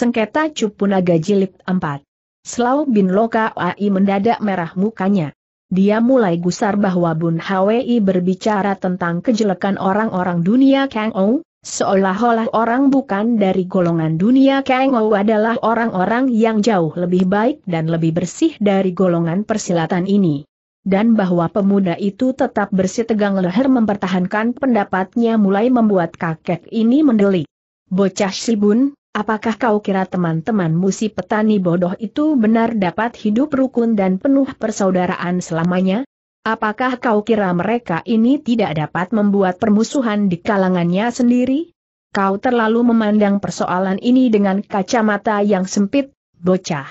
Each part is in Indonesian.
Sengketa Cupunaga Jilid 4 Selau bin Loka AI mendadak merah mukanya. Dia mulai gusar bahwa Bun Hwi berbicara tentang kejelekan orang-orang dunia Kang Ou, seolah-olah orang bukan dari golongan dunia Kang Ou adalah orang-orang yang jauh lebih baik dan lebih bersih dari golongan persilatan ini. Dan bahwa pemuda itu tetap bersih tegang leher mempertahankan pendapatnya mulai membuat kakek ini mendelik. Bocah Sibun, Apakah kau kira teman-temanmu si petani bodoh itu benar dapat hidup rukun dan penuh persaudaraan selamanya? Apakah kau kira mereka ini tidak dapat membuat permusuhan di kalangannya sendiri? Kau terlalu memandang persoalan ini dengan kacamata yang sempit, bocah.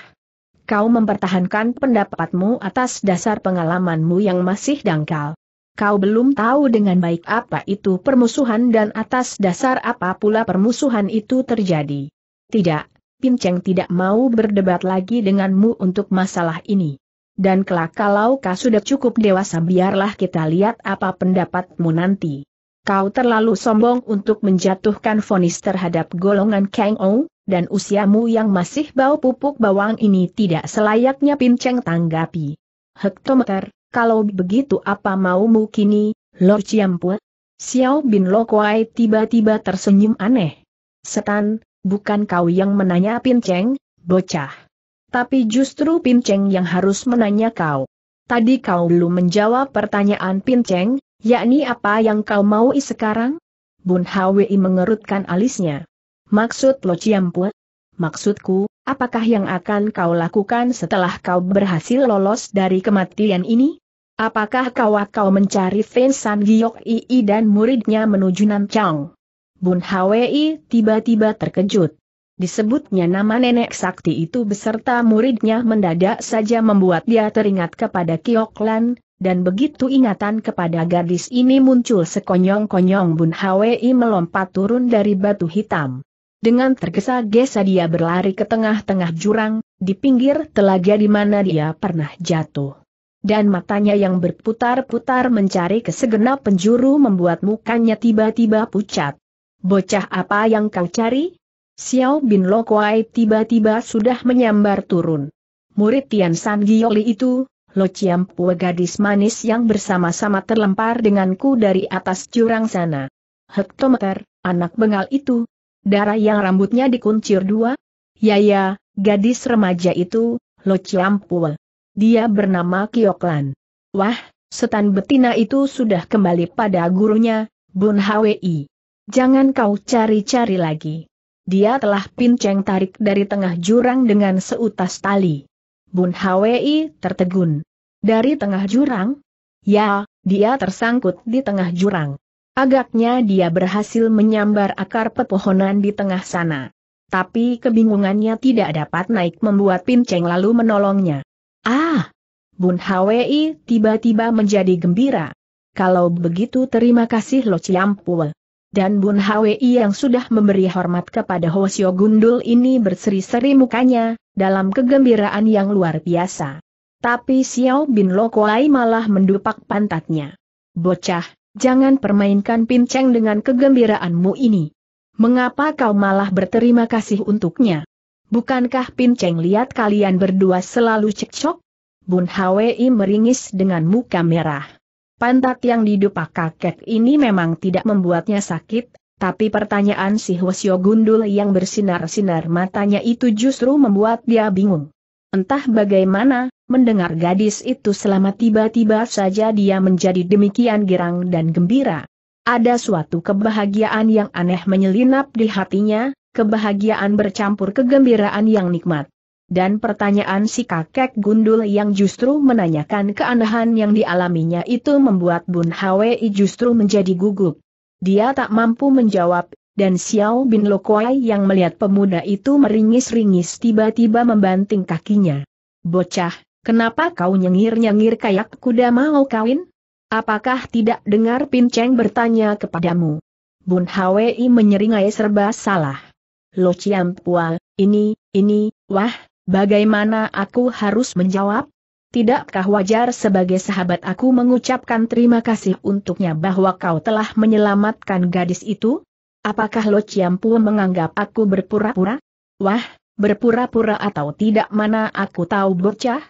Kau mempertahankan pendapatmu atas dasar pengalamanmu yang masih dangkal. Kau belum tahu dengan baik apa itu permusuhan dan atas dasar apa pula permusuhan itu terjadi. Tidak, Pinceng tidak mau berdebat lagi denganmu untuk masalah ini. Dan kelak kalau kau sudah cukup dewasa biarlah kita lihat apa pendapatmu nanti. Kau terlalu sombong untuk menjatuhkan vonis terhadap golongan Kang Ou, dan usiamu yang masih bau pupuk bawang ini tidak selayaknya Pinceng tanggapi. Hektometer, kalau begitu apa maumu kini, Lord ciampu? Xiao Bin Lo Lokwai tiba-tiba tersenyum aneh. Setan, Bukan kau yang menanya Pinceng, bocah. Tapi justru Pinceng yang harus menanya kau. Tadi kau belum menjawab pertanyaan Pinceng, yakni apa yang kau mau sekarang? Bun Hwi mengerutkan alisnya. Maksud lo Ciampu? Maksudku, apakah yang akan kau lakukan setelah kau berhasil lolos dari kematian ini? Apakah kau kau mencari Fensan Giok Ii dan muridnya menuju Nanchang? Bun Hwi tiba-tiba terkejut. Disebutnya nama nenek sakti itu beserta muridnya mendadak saja membuat dia teringat kepada Kioklan, dan begitu ingatan kepada gadis ini muncul sekonyong-konyong Bun Hwi melompat turun dari batu hitam. Dengan tergesa-gesa dia berlari ke tengah-tengah jurang, di pinggir telaga di mana dia pernah jatuh. Dan matanya yang berputar-putar mencari ke segenap penjuru membuat mukanya tiba-tiba pucat. Bocah apa yang kau cari? Xiao Bin Lokwai tiba-tiba sudah menyambar turun. Murid Tian San Gioli itu, Lo Pue gadis manis yang bersama-sama terlempar denganku dari atas jurang sana. Hektometer, anak bengal itu. Darah yang rambutnya dikuncir dua. Ya ya, gadis remaja itu, Lo Pue. Dia bernama Kioklan. Wah, setan betina itu sudah kembali pada gurunya, Bun Hwi. Jangan kau cari-cari lagi. Dia telah pinceng tarik dari tengah jurang dengan seutas tali. Bun Hwi tertegun. Dari tengah jurang? Ya, dia tersangkut di tengah jurang. Agaknya dia berhasil menyambar akar pepohonan di tengah sana. Tapi kebingungannya tidak dapat naik membuat pinceng lalu menolongnya. Ah! Bun Hwi tiba-tiba menjadi gembira. Kalau begitu terima kasih Lo Ciampul. Dan Bun Hwi yang sudah memberi hormat kepada Hosio Gundul ini berseri-seri mukanya, dalam kegembiraan yang luar biasa. Tapi Xiao Bin Lokuai malah mendupak pantatnya. Bocah, jangan permainkan pinceng dengan kegembiraanmu ini. Mengapa kau malah berterima kasih untuknya? Bukankah pinceng lihat kalian berdua selalu cekcok? Bun Hwi meringis dengan muka merah. Pantat yang didupak kakek ini memang tidak membuatnya sakit, tapi pertanyaan si Hwasyo Gundul yang bersinar-sinar matanya itu justru membuat dia bingung. Entah bagaimana, mendengar gadis itu selama tiba-tiba saja dia menjadi demikian girang dan gembira. Ada suatu kebahagiaan yang aneh menyelinap di hatinya, kebahagiaan bercampur kegembiraan yang nikmat dan pertanyaan si kakek gundul yang justru menanyakan keanehan yang dialaminya itu membuat Bun Hwi justru menjadi gugup. Dia tak mampu menjawab, dan Xiao Bin Lokuai yang melihat pemuda itu meringis-ringis tiba-tiba membanting kakinya. Bocah, kenapa kau nyengir-nyengir kayak kuda mau kawin? Apakah tidak dengar Pinceng bertanya kepadamu? Bun Hwi menyeringai serba salah. Lo Pua, ini, ini, wah, Bagaimana aku harus menjawab? Tidakkah wajar sebagai sahabat aku mengucapkan terima kasih untuknya bahwa kau telah menyelamatkan gadis itu? Apakah Lo ciampu menganggap aku berpura-pura? Wah, berpura-pura atau tidak mana aku tahu bocah?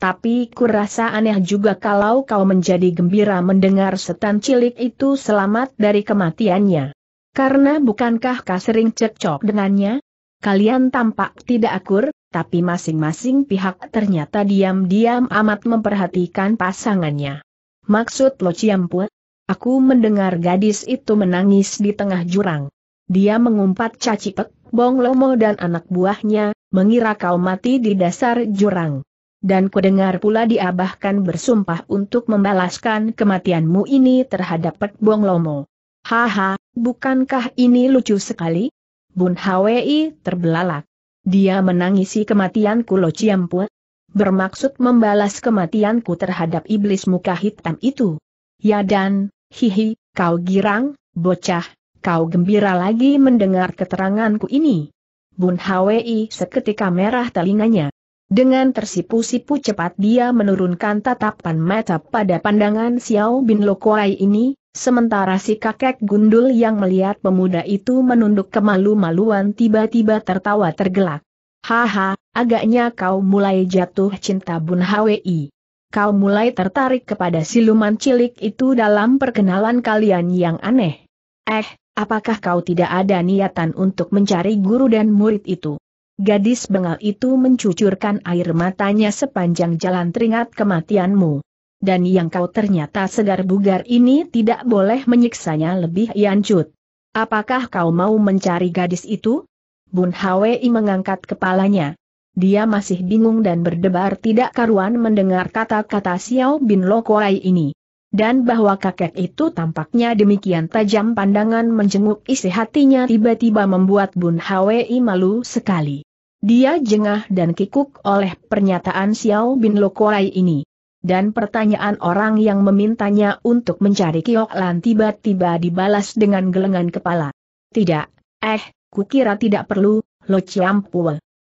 Tapi kurasa aneh juga kalau kau menjadi gembira mendengar setan cilik itu selamat dari kematiannya. Karena bukankah kau sering cekcok dengannya? Kalian tampak tidak akur, tapi masing-masing pihak ternyata diam-diam amat memperhatikan pasangannya. Maksud Lo Ciampu? Aku mendengar gadis itu menangis di tengah jurang. Dia mengumpat cacipek, bong lomo dan anak buahnya, mengira kau mati di dasar jurang. Dan kudengar pula diabahkan bersumpah untuk membalaskan kematianmu ini terhadap Pek Bong Lomo. Haha, bukankah ini lucu sekali? Bun Hwi terbelalak. Dia menangisi kematianku Lo Ciampu. Bermaksud membalas kematianku terhadap iblis muka hitam itu. Ya dan, hihi, kau girang, bocah, kau gembira lagi mendengar keteranganku ini. Bun Hwi seketika merah telinganya. Dengan tersipu-sipu cepat dia menurunkan tatapan mata pada pandangan Xiao Bin Lokuai ini, Sementara si kakek gundul yang melihat pemuda itu menunduk kemalu-maluan tiba-tiba tertawa tergelak. Haha, agaknya kau mulai jatuh cinta Bun Hwi. Kau mulai tertarik kepada siluman cilik itu dalam perkenalan kalian yang aneh. Eh, apakah kau tidak ada niatan untuk mencari guru dan murid itu? Gadis bengal itu mencucurkan air matanya sepanjang jalan teringat kematianmu dan yang kau ternyata segar bugar ini tidak boleh menyiksanya lebih lanjut. Apakah kau mau mencari gadis itu? Bun Hwei mengangkat kepalanya. Dia masih bingung dan berdebar tidak karuan mendengar kata-kata Xiao Bin Lokoai ini. Dan bahwa kakek itu tampaknya demikian tajam pandangan menjenguk isi hatinya tiba-tiba membuat Bun Hwei malu sekali. Dia jengah dan kikuk oleh pernyataan Xiao Bin Lokoai ini dan pertanyaan orang yang memintanya untuk mencari Kiok tiba-tiba dibalas dengan gelengan kepala. Tidak, eh, kukira tidak perlu, Lo Chiam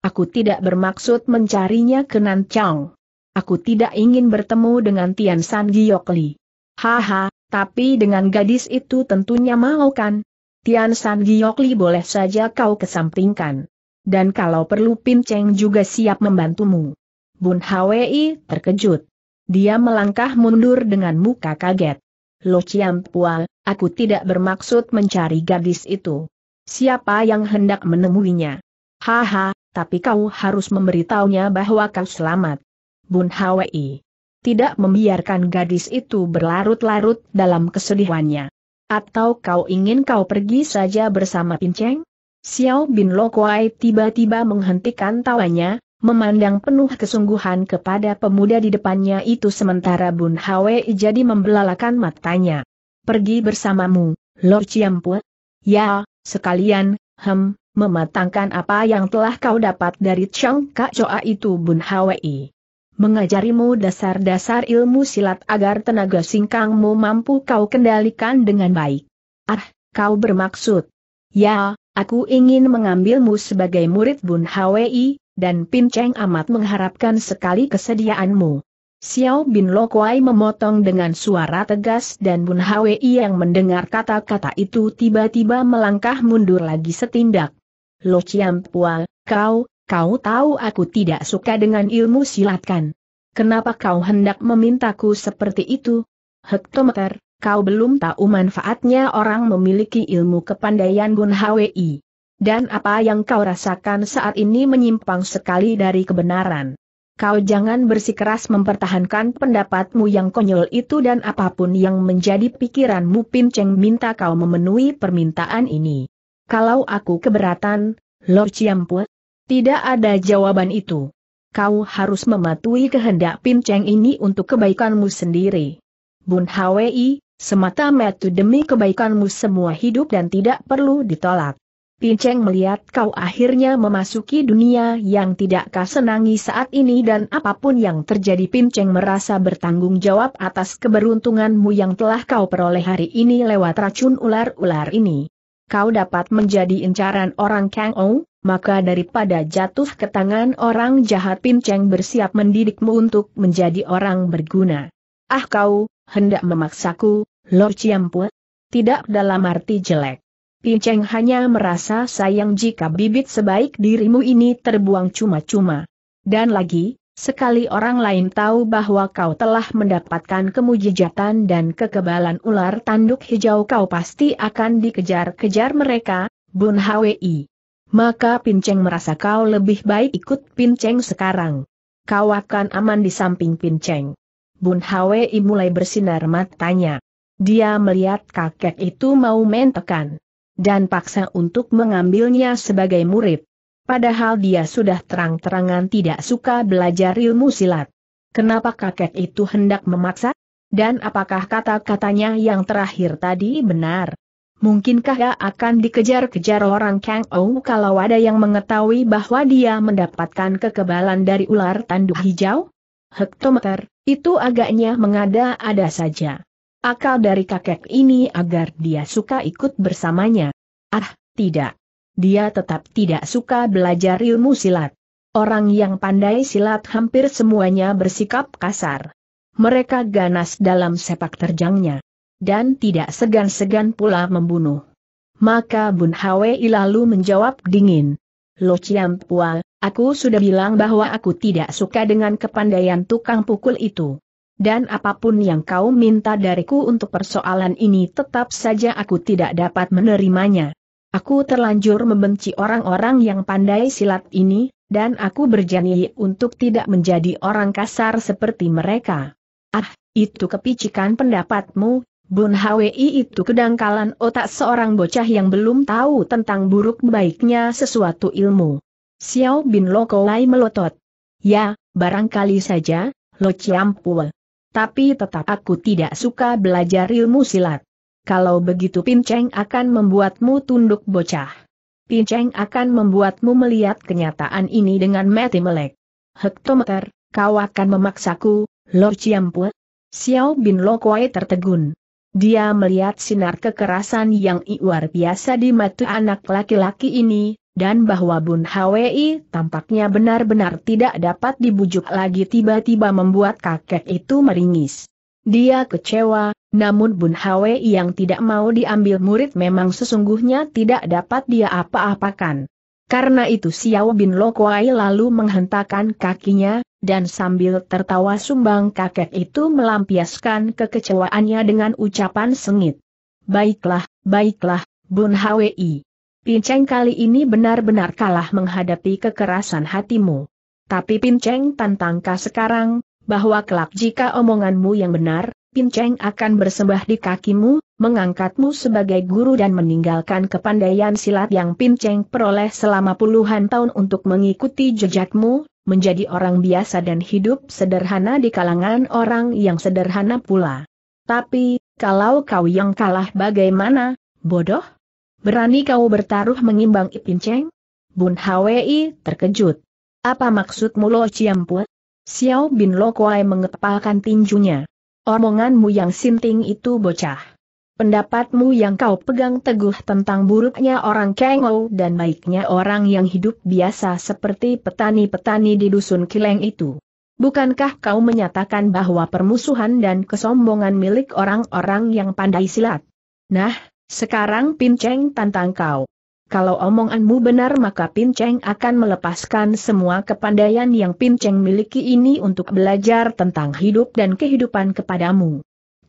Aku tidak bermaksud mencarinya ke Nan Aku tidak ingin bertemu dengan Tian San Giok Li. Haha, tapi dengan gadis itu tentunya mau kan? Tian San Giok Li boleh saja kau kesampingkan. Dan kalau perlu Pin Cheng juga siap membantumu. Bun Hwi terkejut. Dia melangkah mundur dengan muka kaget. Lo Ciampua, aku tidak bermaksud mencari gadis itu. Siapa yang hendak menemuinya? Haha, tapi kau harus memberitahunya bahwa kau selamat. Bun Hwi. Tidak membiarkan gadis itu berlarut-larut dalam kesedihannya. Atau kau ingin kau pergi saja bersama Pinceng? Xiao Bin Lokwai tiba-tiba menghentikan tawanya, memandang penuh kesungguhan kepada pemuda di depannya itu sementara Bun Hwe jadi membelalakan matanya. Pergi bersamamu, Lord Chiampu. Ya, sekalian, hem, mematangkan apa yang telah kau dapat dari Chang Kak Choa itu Bun Hwe. mengajarimu dasar-dasar ilmu silat agar tenaga singkangmu mampu kau kendalikan dengan baik. Ah, kau bermaksud. Ya, aku ingin mengambilmu sebagai murid Bun Hwi, dan Pin Cheng amat mengharapkan sekali kesediaanmu. Xiao Bin Lo Kuai memotong dengan suara tegas dan Bun Hwi yang mendengar kata-kata itu tiba-tiba melangkah mundur lagi setindak. Lo Chiam kau, kau tahu aku tidak suka dengan ilmu silatkan. Kenapa kau hendak memintaku seperti itu? Hektometer, kau belum tahu manfaatnya orang memiliki ilmu kepandaian Bun Hwi. Dan apa yang kau rasakan saat ini menyimpang sekali dari kebenaran. Kau jangan bersikeras mempertahankan pendapatmu yang konyol itu dan apapun yang menjadi pikiranmu Pinceng minta kau memenuhi permintaan ini. Kalau aku keberatan, Lord Ciampu, tidak ada jawaban itu. Kau harus mematuhi kehendak Pinceng ini untuk kebaikanmu sendiri. Bun Hwi, semata metu demi kebaikanmu semua hidup dan tidak perlu ditolak. Pinceng melihat kau akhirnya memasuki dunia yang tidak kau senangi saat ini dan apapun yang terjadi Pinceng merasa bertanggung jawab atas keberuntunganmu yang telah kau peroleh hari ini lewat racun ular-ular ini. Kau dapat menjadi incaran orang Kang Ou, maka daripada jatuh ke tangan orang jahat Pinceng bersiap mendidikmu untuk menjadi orang berguna. Ah kau, hendak memaksaku, Lord Chiampu? Tidak dalam arti jelek. Pinceng hanya merasa sayang jika bibit sebaik dirimu ini terbuang cuma-cuma. Dan lagi, sekali orang lain tahu bahwa kau telah mendapatkan kemujijatan dan kekebalan ular tanduk hijau kau pasti akan dikejar-kejar mereka, Bun Hwi. Maka Pinceng merasa kau lebih baik ikut Pinceng sekarang. Kau akan aman di samping Pinceng. Bun Hwi mulai bersinar matanya. Dia melihat kakek itu mau mentekan dan paksa untuk mengambilnya sebagai murid. Padahal dia sudah terang-terangan tidak suka belajar ilmu silat. Kenapa kakek itu hendak memaksa? Dan apakah kata-katanya yang terakhir tadi benar? Mungkinkah dia akan dikejar-kejar orang Kang Ou kalau ada yang mengetahui bahwa dia mendapatkan kekebalan dari ular tanduk hijau? Hektometer, itu agaknya mengada-ada saja akal dari kakek ini agar dia suka ikut bersamanya. Ah, tidak. Dia tetap tidak suka belajar ilmu silat. Orang yang pandai silat hampir semuanya bersikap kasar. Mereka ganas dalam sepak terjangnya. Dan tidak segan-segan pula membunuh. Maka Bun Hwei lalu menjawab dingin. Lo Chiam Pua, aku sudah bilang bahwa aku tidak suka dengan kepandaian tukang pukul itu dan apapun yang kau minta dariku untuk persoalan ini tetap saja aku tidak dapat menerimanya. Aku terlanjur membenci orang-orang yang pandai silat ini, dan aku berjanji untuk tidak menjadi orang kasar seperti mereka. Ah, itu kepicikan pendapatmu, Bun Hwi itu kedangkalan otak seorang bocah yang belum tahu tentang buruk baiknya sesuatu ilmu. Xiao Bin Lokowai melotot. Ya, barangkali saja, Lo Chiampue, tapi tetap aku tidak suka belajar ilmu silat. Kalau begitu Pinceng akan membuatmu tunduk bocah. Pinceng akan membuatmu melihat kenyataan ini dengan mati melek. Hektometer, kau akan memaksaku, Lord Ciampu. Xiao Bin Lo Kuai tertegun. Dia melihat sinar kekerasan yang luar biasa di mata anak laki-laki ini, dan bahwa Bun Hwi tampaknya benar-benar tidak dapat dibujuk lagi tiba-tiba membuat kakek itu meringis. Dia kecewa, namun Bun Hwi yang tidak mau diambil murid memang sesungguhnya tidak dapat dia apa-apakan. Karena itu Xiao Bin Kuai lalu menghentakkan kakinya, dan sambil tertawa sumbang kakek itu melampiaskan kekecewaannya dengan ucapan sengit. Baiklah, baiklah, Bun Hwi. Pinceng kali ini benar-benar kalah menghadapi kekerasan hatimu. Tapi Pinceng tantangkah sekarang, bahwa kelak jika omonganmu yang benar, Pinceng akan bersembah di kakimu, mengangkatmu sebagai guru dan meninggalkan kepandaian silat yang Pinceng peroleh selama puluhan tahun untuk mengikuti jejakmu, menjadi orang biasa dan hidup sederhana di kalangan orang yang sederhana pula. Tapi, kalau kau yang kalah bagaimana, bodoh? Berani kau bertaruh mengimbang Ipin Cheng? Bun Hwi terkejut. Apa maksudmu Lo Ciampue? Xiao Bin Lo Kuai mengepalkan tinjunya. Omonganmu yang sinting itu bocah. Pendapatmu yang kau pegang teguh tentang buruknya orang Kengou dan baiknya orang yang hidup biasa seperti petani-petani di dusun Kileng itu. Bukankah kau menyatakan bahwa permusuhan dan kesombongan milik orang-orang yang pandai silat? Nah, sekarang Pinceng tantang kau. Kalau omonganmu benar maka Pinceng akan melepaskan semua kepandaian yang Pinceng miliki ini untuk belajar tentang hidup dan kehidupan kepadamu.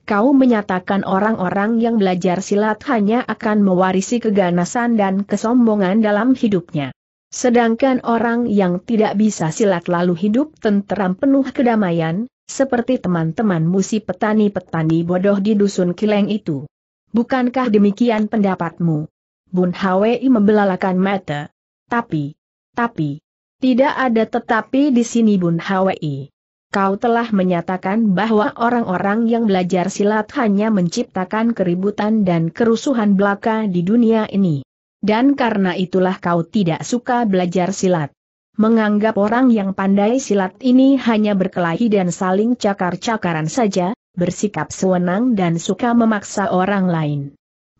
Kau menyatakan orang-orang yang belajar silat hanya akan mewarisi keganasan dan kesombongan dalam hidupnya. Sedangkan orang yang tidak bisa silat lalu hidup tenteram penuh kedamaian, seperti teman-temanmu si petani-petani bodoh di dusun Kileng itu bukankah demikian pendapatmu? Bun Hwi membelalakan mata. Tapi, tapi, tidak ada tetapi di sini Bun Hwi. Kau telah menyatakan bahwa orang-orang yang belajar silat hanya menciptakan keributan dan kerusuhan belaka di dunia ini. Dan karena itulah kau tidak suka belajar silat. Menganggap orang yang pandai silat ini hanya berkelahi dan saling cakar-cakaran saja, bersikap sewenang dan suka memaksa orang lain.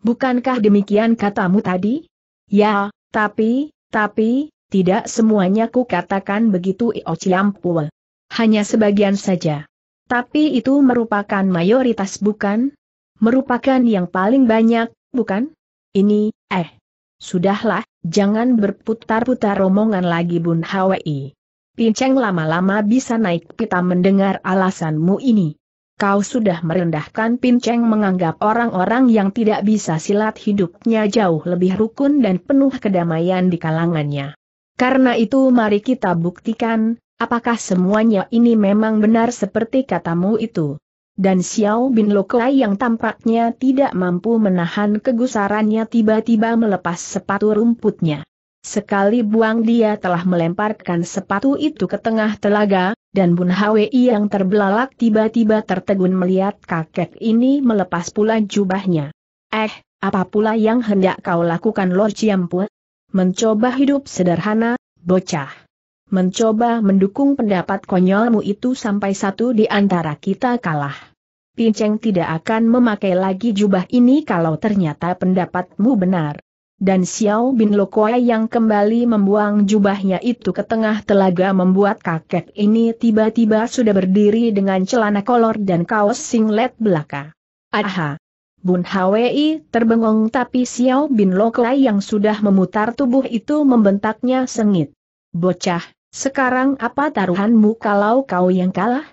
Bukankah demikian katamu tadi? Ya, tapi, tapi, tidak semuanya ku katakan begitu Io Ciampul. Hanya sebagian saja. Tapi itu merupakan mayoritas bukan? Merupakan yang paling banyak, bukan? Ini, eh. Sudahlah, jangan berputar-putar omongan lagi Bun Hwi. Pinceng lama-lama bisa naik kita mendengar alasanmu ini kau sudah merendahkan Pinceng menganggap orang-orang yang tidak bisa silat hidupnya jauh lebih rukun dan penuh kedamaian di kalangannya. Karena itu mari kita buktikan, apakah semuanya ini memang benar seperti katamu itu. Dan Xiao Bin Lokai yang tampaknya tidak mampu menahan kegusarannya tiba-tiba melepas sepatu rumputnya. Sekali buang dia telah melemparkan sepatu itu ke tengah telaga, dan Bun Hwi yang terbelalak tiba-tiba tertegun melihat kakek ini melepas pula jubahnya. Eh, apa pula yang hendak kau lakukan Lord Ciampu? Mencoba hidup sederhana, bocah. Mencoba mendukung pendapat konyolmu itu sampai satu di antara kita kalah. Pinceng tidak akan memakai lagi jubah ini kalau ternyata pendapatmu benar dan Xiao Bin Lokoai yang kembali membuang jubahnya itu ke tengah telaga membuat kakek ini tiba-tiba sudah berdiri dengan celana kolor dan kaos singlet belaka. Aha! Bun Hwi terbengong tapi Xiao Bin Lokai yang sudah memutar tubuh itu membentaknya sengit. Bocah, sekarang apa taruhanmu kalau kau yang kalah?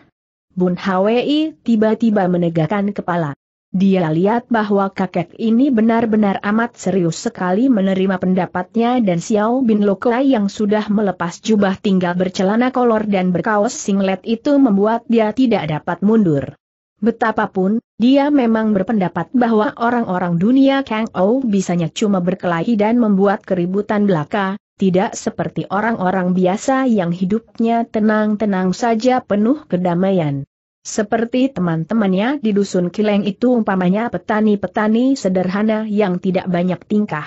Bun Hwi tiba-tiba menegakkan kepala. Dia lihat bahwa kakek ini benar-benar amat serius sekali menerima pendapatnya dan Xiao Bin Lokai yang sudah melepas jubah tinggal bercelana kolor dan berkaos singlet itu membuat dia tidak dapat mundur. Betapapun, dia memang berpendapat bahwa orang-orang dunia Kang Ou bisanya cuma berkelahi dan membuat keributan belaka, tidak seperti orang-orang biasa yang hidupnya tenang-tenang saja penuh kedamaian. Seperti teman-temannya di dusun Kileng itu umpamanya petani-petani sederhana yang tidak banyak tingkah.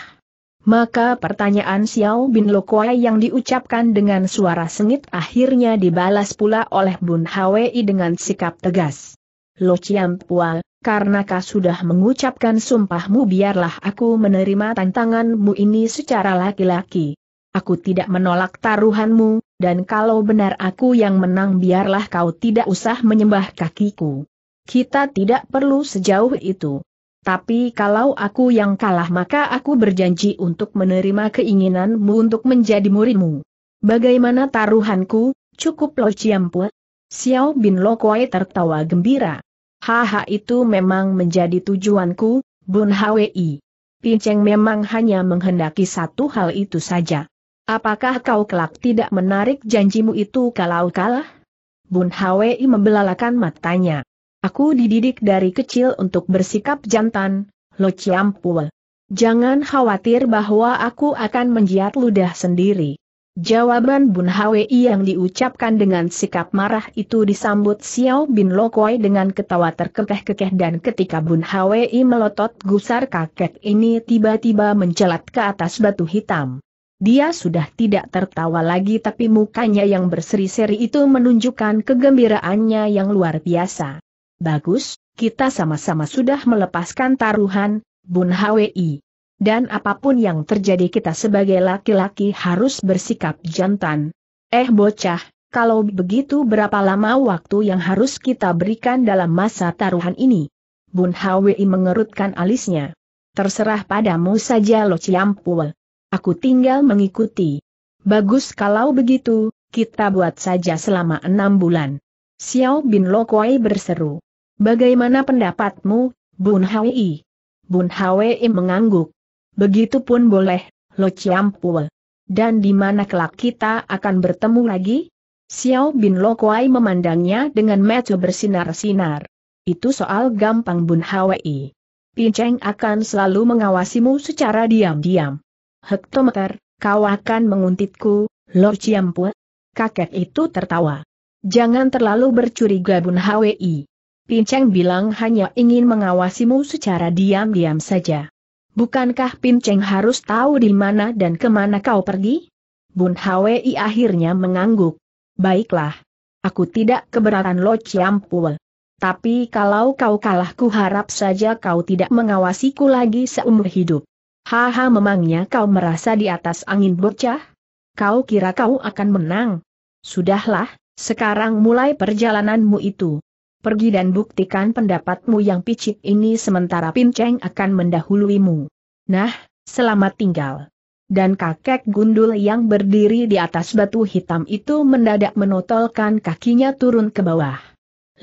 Maka pertanyaan Xiao Bin Lokuai yang diucapkan dengan suara sengit akhirnya dibalas pula oleh Bun Hwi dengan sikap tegas. Lo Chiam Pual, karena kau sudah mengucapkan sumpahmu biarlah aku menerima tantanganmu ini secara laki-laki. Aku tidak menolak taruhanmu, dan kalau benar aku yang menang biarlah kau tidak usah menyembah kakiku. Kita tidak perlu sejauh itu. Tapi kalau aku yang kalah maka aku berjanji untuk menerima keinginanmu untuk menjadi muridmu. Bagaimana taruhanku, cukup lo ciampu? Xiao Bin Lo Kuai tertawa gembira. Haha itu memang menjadi tujuanku, Bun Hwi. Pinceng memang hanya menghendaki satu hal itu saja. Apakah kau kelak tidak menarik janjimu itu kalau kalah? Bun Hwi membelalakan matanya. Aku dididik dari kecil untuk bersikap jantan, Lo Ciampul. Jangan khawatir bahwa aku akan menjiat ludah sendiri. Jawaban Bun Hwi yang diucapkan dengan sikap marah itu disambut Xiao Bin Lokoi dengan ketawa terkekeh-kekeh dan ketika Bun Hwi melotot gusar kakek ini tiba-tiba mencelat ke atas batu hitam. Dia sudah tidak tertawa lagi tapi mukanya yang berseri-seri itu menunjukkan kegembiraannya yang luar biasa. Bagus, kita sama-sama sudah melepaskan taruhan, Bun Hwi. Dan apapun yang terjadi kita sebagai laki-laki harus bersikap jantan. Eh bocah, kalau begitu berapa lama waktu yang harus kita berikan dalam masa taruhan ini? Bun Hwi mengerutkan alisnya. Terserah padamu saja Lo Ciampul. Aku tinggal mengikuti. Bagus kalau begitu, kita buat saja selama enam bulan. Xiao Bin Lokwai berseru. Bagaimana pendapatmu, Bun Hwi? Bun Hwi mengangguk. Begitupun boleh, Lo Chiampul. Dan di mana kelak kita akan bertemu lagi? Xiao Bin Lokwai memandangnya dengan mata bersinar-sinar. Itu soal gampang Bun Hwi. Pinceng akan selalu mengawasimu secara diam-diam hektometer, kau akan menguntitku, Lord Ciampue. Kakek itu tertawa. Jangan terlalu bercuriga Bun Hwi. Pinceng bilang hanya ingin mengawasimu secara diam-diam saja. Bukankah Pinceng harus tahu di mana dan kemana kau pergi? Bun Hwi akhirnya mengangguk. Baiklah. Aku tidak keberatan Lo Ciampue. Tapi kalau kau kalah ku harap saja kau tidak mengawasiku lagi seumur hidup. Haha memangnya kau merasa di atas angin bocah? Kau kira kau akan menang? Sudahlah, sekarang mulai perjalananmu itu. Pergi dan buktikan pendapatmu yang picit ini sementara Pinceng akan mendahuluimu. Nah, selamat tinggal. Dan kakek gundul yang berdiri di atas batu hitam itu mendadak menotolkan kakinya turun ke bawah.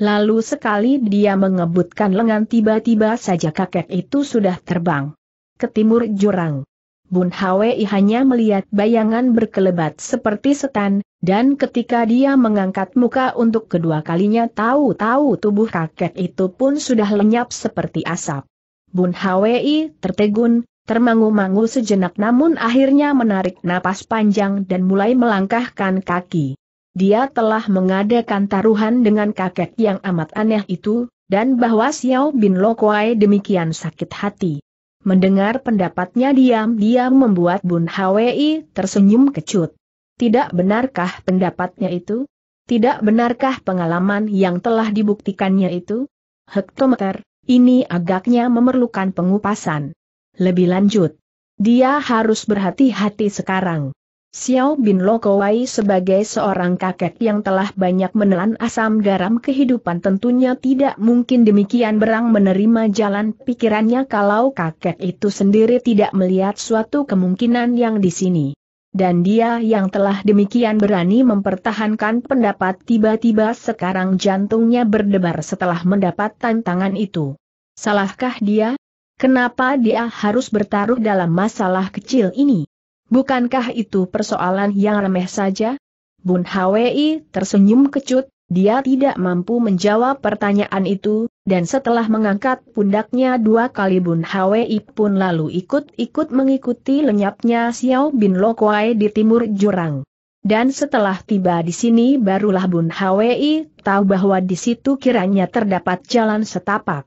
Lalu sekali dia mengebutkan lengan tiba-tiba saja kakek itu sudah terbang ke timur jurang. Bun Hwei hanya melihat bayangan berkelebat seperti setan, dan ketika dia mengangkat muka untuk kedua kalinya tahu-tahu tubuh kakek itu pun sudah lenyap seperti asap. Bun Hwei tertegun, termangu-mangu sejenak namun akhirnya menarik napas panjang dan mulai melangkahkan kaki. Dia telah mengadakan taruhan dengan kakek yang amat aneh itu, dan bahwa Xiao Bin Lokwai demikian sakit hati. Mendengar pendapatnya diam-diam membuat Bun Hwi tersenyum kecut. Tidak benarkah pendapatnya itu? Tidak benarkah pengalaman yang telah dibuktikannya itu? Hektometer, ini agaknya memerlukan pengupasan. Lebih lanjut, dia harus berhati-hati sekarang. Xiao Bin Lokowai sebagai seorang kakek yang telah banyak menelan asam garam kehidupan tentunya tidak mungkin demikian berang menerima jalan pikirannya kalau kakek itu sendiri tidak melihat suatu kemungkinan yang di sini. Dan dia yang telah demikian berani mempertahankan pendapat tiba-tiba sekarang jantungnya berdebar setelah mendapat tantangan itu. Salahkah dia? Kenapa dia harus bertaruh dalam masalah kecil ini? Bukankah itu persoalan yang remeh saja? Bun Hwi tersenyum kecut, dia tidak mampu menjawab pertanyaan itu, dan setelah mengangkat pundaknya dua kali Bun Hwi pun lalu ikut-ikut mengikuti lenyapnya Xiao Bin Lokwai di timur jurang. Dan setelah tiba di sini barulah Bun Hwi tahu bahwa di situ kiranya terdapat jalan setapak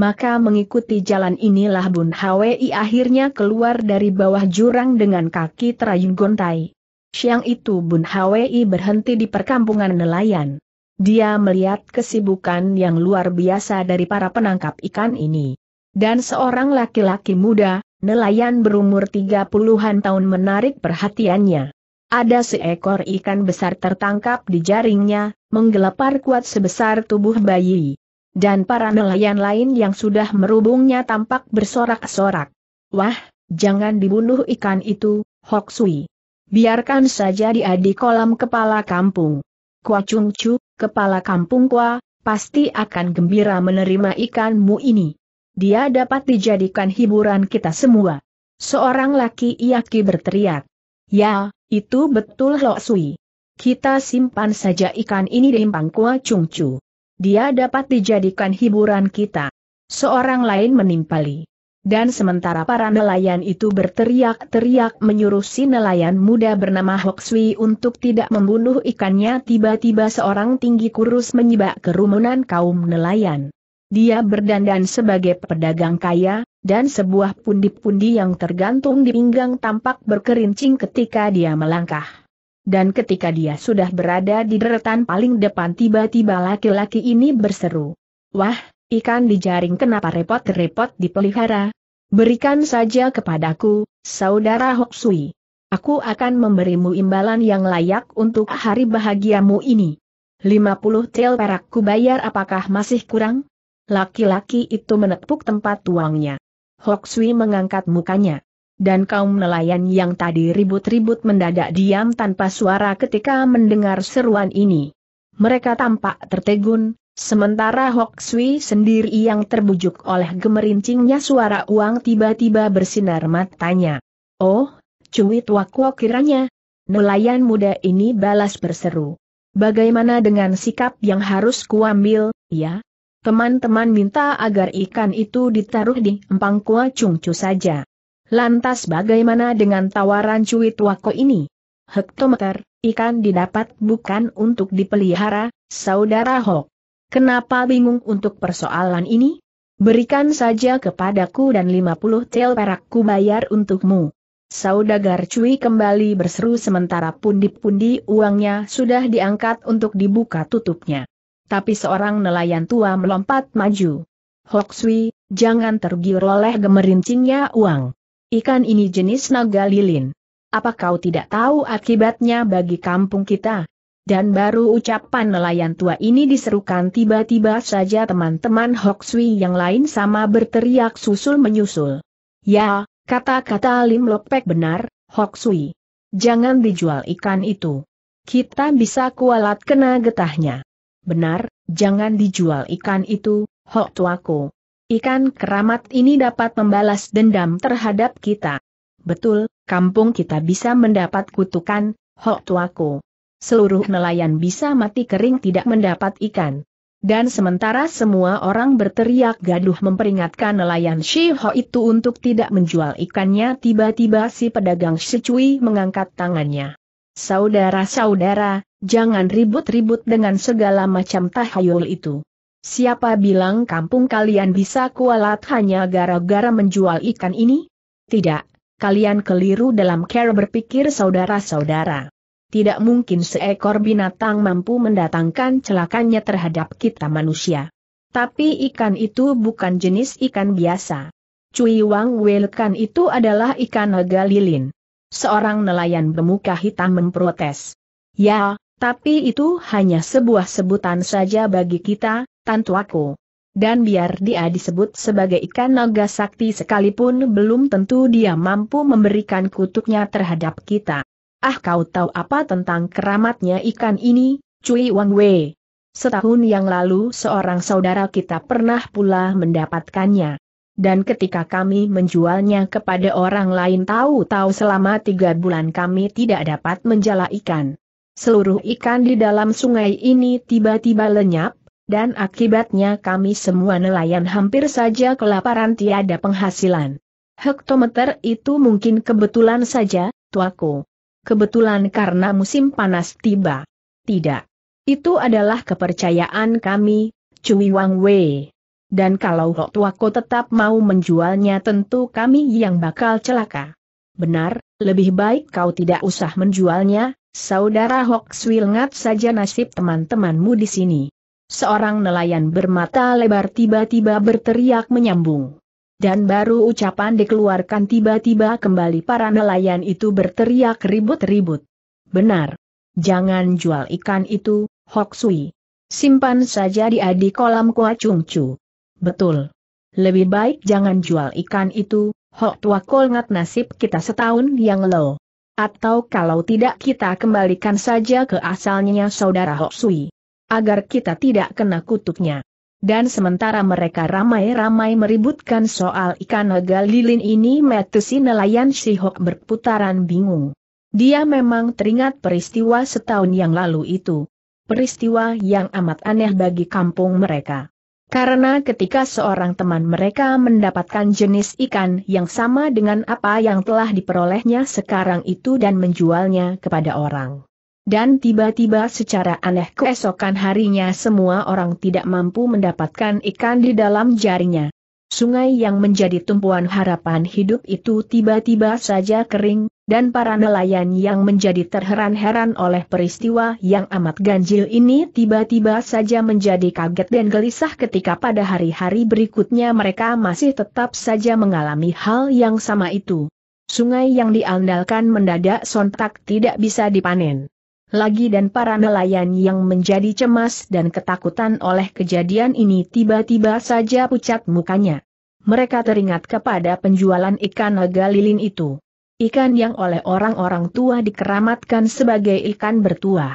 maka mengikuti jalan inilah Bun Hwi akhirnya keluar dari bawah jurang dengan kaki terayun gontai. Siang itu Bun Hwi berhenti di perkampungan nelayan. Dia melihat kesibukan yang luar biasa dari para penangkap ikan ini. Dan seorang laki-laki muda, nelayan berumur 30-an tahun menarik perhatiannya. Ada seekor ikan besar tertangkap di jaringnya, menggelepar kuat sebesar tubuh bayi dan para nelayan lain yang sudah merubungnya tampak bersorak-sorak. Wah, jangan dibunuh ikan itu, Hok Sui. Biarkan saja dia di kolam kepala kampung. Kua Chung Chu, kepala kampung Kua, pasti akan gembira menerima ikanmu ini. Dia dapat dijadikan hiburan kita semua. Seorang laki Iaki berteriak. Ya, itu betul Hok Sui. Kita simpan saja ikan ini di impang Kua Chung Chu. Dia dapat dijadikan hiburan kita. Seorang lain menimpali. Dan sementara para nelayan itu berteriak-teriak menyuruh si nelayan muda bernama Hoksui untuk tidak membunuh ikannya tiba-tiba seorang tinggi kurus menyibak kerumunan kaum nelayan. Dia berdandan sebagai pedagang kaya, dan sebuah pundi-pundi yang tergantung di pinggang tampak berkerincing ketika dia melangkah dan ketika dia sudah berada di deretan paling depan tiba-tiba laki-laki ini berseru. Wah, ikan di jaring kenapa repot-repot dipelihara? Berikan saja kepadaku, saudara Hoksui. Aku akan memberimu imbalan yang layak untuk hari bahagiamu ini. 50 tel perak bayar. apakah masih kurang? Laki-laki itu menepuk tempat tuangnya. Hoksui mengangkat mukanya dan kaum nelayan yang tadi ribut-ribut mendadak diam tanpa suara ketika mendengar seruan ini. Mereka tampak tertegun, sementara Hok Sui sendiri yang terbujuk oleh gemerincingnya suara uang tiba-tiba bersinar matanya. Oh, cuit wakwa kiranya. Nelayan muda ini balas berseru. Bagaimana dengan sikap yang harus kuambil, ya? Teman-teman minta agar ikan itu ditaruh di empang kuah cungcu saja. Lantas bagaimana dengan tawaran cuit wako ini? Hektometer, ikan didapat bukan untuk dipelihara, saudara Hok. Kenapa bingung untuk persoalan ini? Berikan saja kepadaku dan 50 tel perakku bayar untukmu. Saudagar Cui kembali berseru sementara pundi-pundi uangnya sudah diangkat untuk dibuka tutupnya. Tapi seorang nelayan tua melompat maju. Hok Sui, jangan tergiur oleh gemerincingnya uang. Ikan ini jenis naga lilin. Apa kau tidak tahu akibatnya bagi kampung kita? Dan baru ucapan nelayan tua ini diserukan tiba-tiba saja teman-teman Hoksui yang lain sama berteriak susul-menyusul. Ya, kata-kata Lim Lopek benar, Hoksui. Jangan dijual ikan itu. Kita bisa kualat kena getahnya. Benar, jangan dijual ikan itu, Hok tuaku. Ikan keramat ini dapat membalas dendam terhadap kita. Betul, kampung kita bisa mendapat kutukan, hok tuaku. Seluruh nelayan bisa mati kering tidak mendapat ikan. Dan sementara semua orang berteriak gaduh memperingatkan nelayan Hok itu untuk tidak menjual ikannya tiba-tiba si pedagang Cui mengangkat tangannya. Saudara-saudara, jangan ribut-ribut dengan segala macam tahayul itu. Siapa bilang kampung kalian bisa kualat hanya gara-gara menjual ikan ini? Tidak, kalian keliru dalam cara berpikir saudara-saudara. Tidak mungkin seekor binatang mampu mendatangkan celakanya terhadap kita manusia. Tapi ikan itu bukan jenis ikan biasa. Cui Wang Welkan itu adalah ikan naga lilin. Seorang nelayan bermuka hitam memprotes. Ya, tapi itu hanya sebuah sebutan saja bagi kita, tantuaku. Dan biar dia disebut sebagai ikan naga sakti sekalipun belum tentu dia mampu memberikan kutuknya terhadap kita. Ah kau tahu apa tentang keramatnya ikan ini, Cui Wang Wei? Setahun yang lalu seorang saudara kita pernah pula mendapatkannya. Dan ketika kami menjualnya kepada orang lain tahu-tahu selama tiga bulan kami tidak dapat menjala ikan. Seluruh ikan di dalam sungai ini tiba-tiba lenyap, dan akibatnya kami semua nelayan hampir saja kelaparan tiada penghasilan. Hektometer itu mungkin kebetulan saja, tuaku. Kebetulan karena musim panas tiba. Tidak. Itu adalah kepercayaan kami, Cui Wang Wei. Dan kalau Hok Tuako tetap mau menjualnya tentu kami yang bakal celaka. Benar, lebih baik kau tidak usah menjualnya, saudara Hok Swilngat saja nasib teman-temanmu di sini. Seorang nelayan bermata lebar tiba-tiba berteriak menyambung. Dan baru ucapan dikeluarkan tiba-tiba kembali para nelayan itu berteriak ribut-ribut. Benar. Jangan jual ikan itu, Hok Sui. Simpan saja di di kolam Kua Chung Chu. Betul. Lebih baik jangan jual ikan itu, Hok Tua Kol ngat nasib kita setahun yang lo. Atau kalau tidak kita kembalikan saja ke asalnya saudara Hok Sui agar kita tidak kena kutuknya. Dan sementara mereka ramai-ramai meributkan soal ikan naga lilin ini metusi nelayan Sihok berputaran bingung. Dia memang teringat peristiwa setahun yang lalu itu. Peristiwa yang amat aneh bagi kampung mereka. Karena ketika seorang teman mereka mendapatkan jenis ikan yang sama dengan apa yang telah diperolehnya sekarang itu dan menjualnya kepada orang dan tiba-tiba secara aneh keesokan harinya semua orang tidak mampu mendapatkan ikan di dalam jarinya. Sungai yang menjadi tumpuan harapan hidup itu tiba-tiba saja kering, dan para nelayan yang menjadi terheran-heran oleh peristiwa yang amat ganjil ini tiba-tiba saja menjadi kaget dan gelisah ketika pada hari-hari berikutnya mereka masih tetap saja mengalami hal yang sama itu. Sungai yang diandalkan mendadak sontak tidak bisa dipanen. Lagi dan para nelayan yang menjadi cemas dan ketakutan oleh kejadian ini tiba-tiba saja pucat mukanya. Mereka teringat kepada penjualan ikan naga lilin itu. Ikan yang oleh orang-orang tua dikeramatkan sebagai ikan bertuah.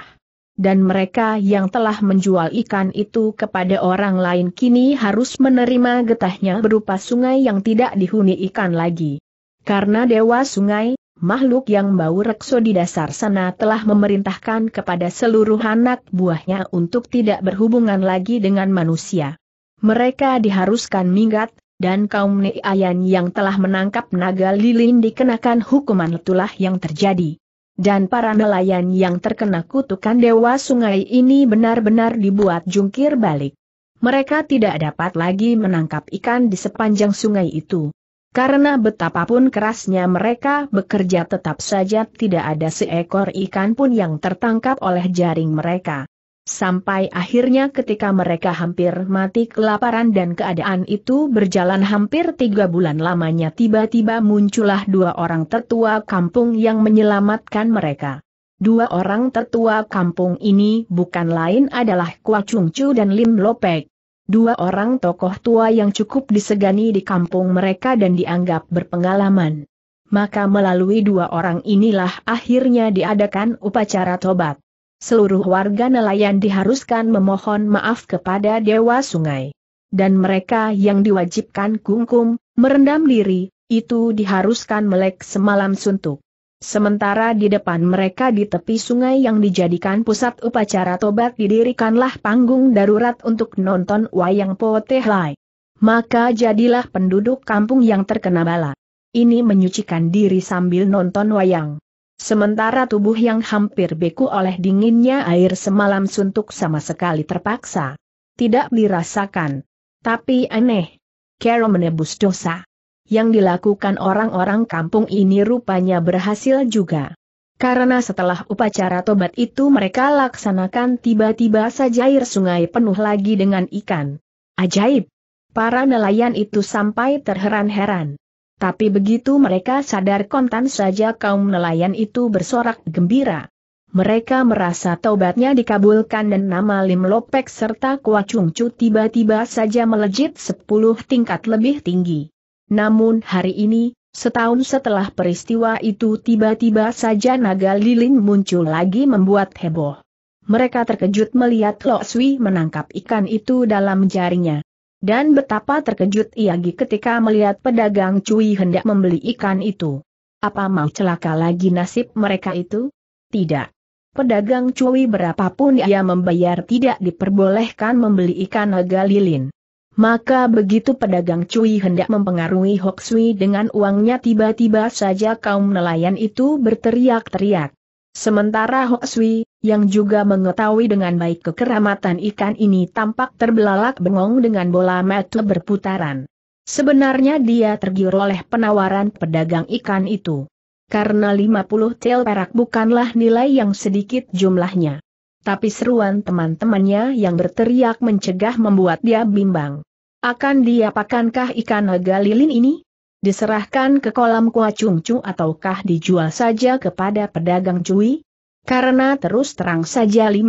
Dan mereka yang telah menjual ikan itu kepada orang lain kini harus menerima getahnya berupa sungai yang tidak dihuni ikan lagi. Karena dewa sungai, makhluk yang bau rekso di dasar sana telah memerintahkan kepada seluruh anak buahnya untuk tidak berhubungan lagi dengan manusia. Mereka diharuskan minggat, dan kaum Neayan yang telah menangkap naga lilin dikenakan hukuman itulah yang terjadi. Dan para nelayan yang terkena kutukan dewa sungai ini benar-benar dibuat jungkir balik. Mereka tidak dapat lagi menangkap ikan di sepanjang sungai itu. Karena betapapun kerasnya mereka bekerja tetap saja tidak ada seekor ikan pun yang tertangkap oleh jaring mereka. Sampai akhirnya ketika mereka hampir mati kelaparan dan keadaan itu berjalan hampir tiga bulan lamanya tiba-tiba muncullah dua orang tertua kampung yang menyelamatkan mereka. Dua orang tertua kampung ini bukan lain adalah Kua Chung Chu dan Lim Lopek dua orang tokoh tua yang cukup disegani di kampung mereka dan dianggap berpengalaman. Maka melalui dua orang inilah akhirnya diadakan upacara tobat. Seluruh warga nelayan diharuskan memohon maaf kepada Dewa Sungai. Dan mereka yang diwajibkan kungkum, merendam diri, itu diharuskan melek semalam suntuk. Sementara di depan mereka di tepi sungai yang dijadikan pusat upacara tobat didirikanlah panggung darurat untuk nonton wayang potehlai. Maka jadilah penduduk kampung yang terkena bala. Ini menyucikan diri sambil nonton wayang. Sementara tubuh yang hampir beku oleh dinginnya air semalam suntuk sama sekali terpaksa. Tidak dirasakan. Tapi aneh. Carol menebus dosa yang dilakukan orang-orang kampung ini rupanya berhasil juga. Karena setelah upacara tobat itu mereka laksanakan tiba-tiba saja air sungai penuh lagi dengan ikan. Ajaib! Para nelayan itu sampai terheran-heran. Tapi begitu mereka sadar kontan saja kaum nelayan itu bersorak gembira. Mereka merasa taubatnya dikabulkan dan nama Lim Lopek serta Kuacungcu tiba-tiba saja melejit sepuluh tingkat lebih tinggi. Namun hari ini, setahun setelah peristiwa itu tiba-tiba saja naga lilin muncul lagi membuat heboh. Mereka terkejut melihat Lo Sui menangkap ikan itu dalam jaringnya. Dan betapa terkejut Iagi ketika melihat pedagang Cui hendak membeli ikan itu. Apa mau celaka lagi nasib mereka itu? Tidak. Pedagang Cui berapapun ia membayar tidak diperbolehkan membeli ikan naga lilin. Maka begitu pedagang Cui hendak mempengaruhi Hok Sui dengan uangnya tiba-tiba saja kaum nelayan itu berteriak-teriak. Sementara Hok Sui, yang juga mengetahui dengan baik kekeramatan ikan ini tampak terbelalak bengong dengan bola mata berputaran. Sebenarnya dia tergiur oleh penawaran pedagang ikan itu. Karena 50 tel perak bukanlah nilai yang sedikit jumlahnya tapi seruan teman-temannya yang berteriak mencegah membuat dia bimbang. Akan diapakankah ikan naga lilin ini? Diserahkan ke kolam kuah cung ataukah dijual saja kepada pedagang cuy? Karena terus terang saja 50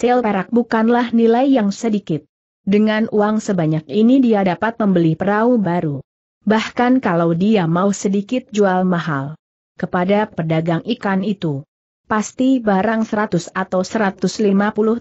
tel perak bukanlah nilai yang sedikit. Dengan uang sebanyak ini dia dapat membeli perahu baru. Bahkan kalau dia mau sedikit jual mahal kepada pedagang ikan itu. Pasti barang 100 atau 150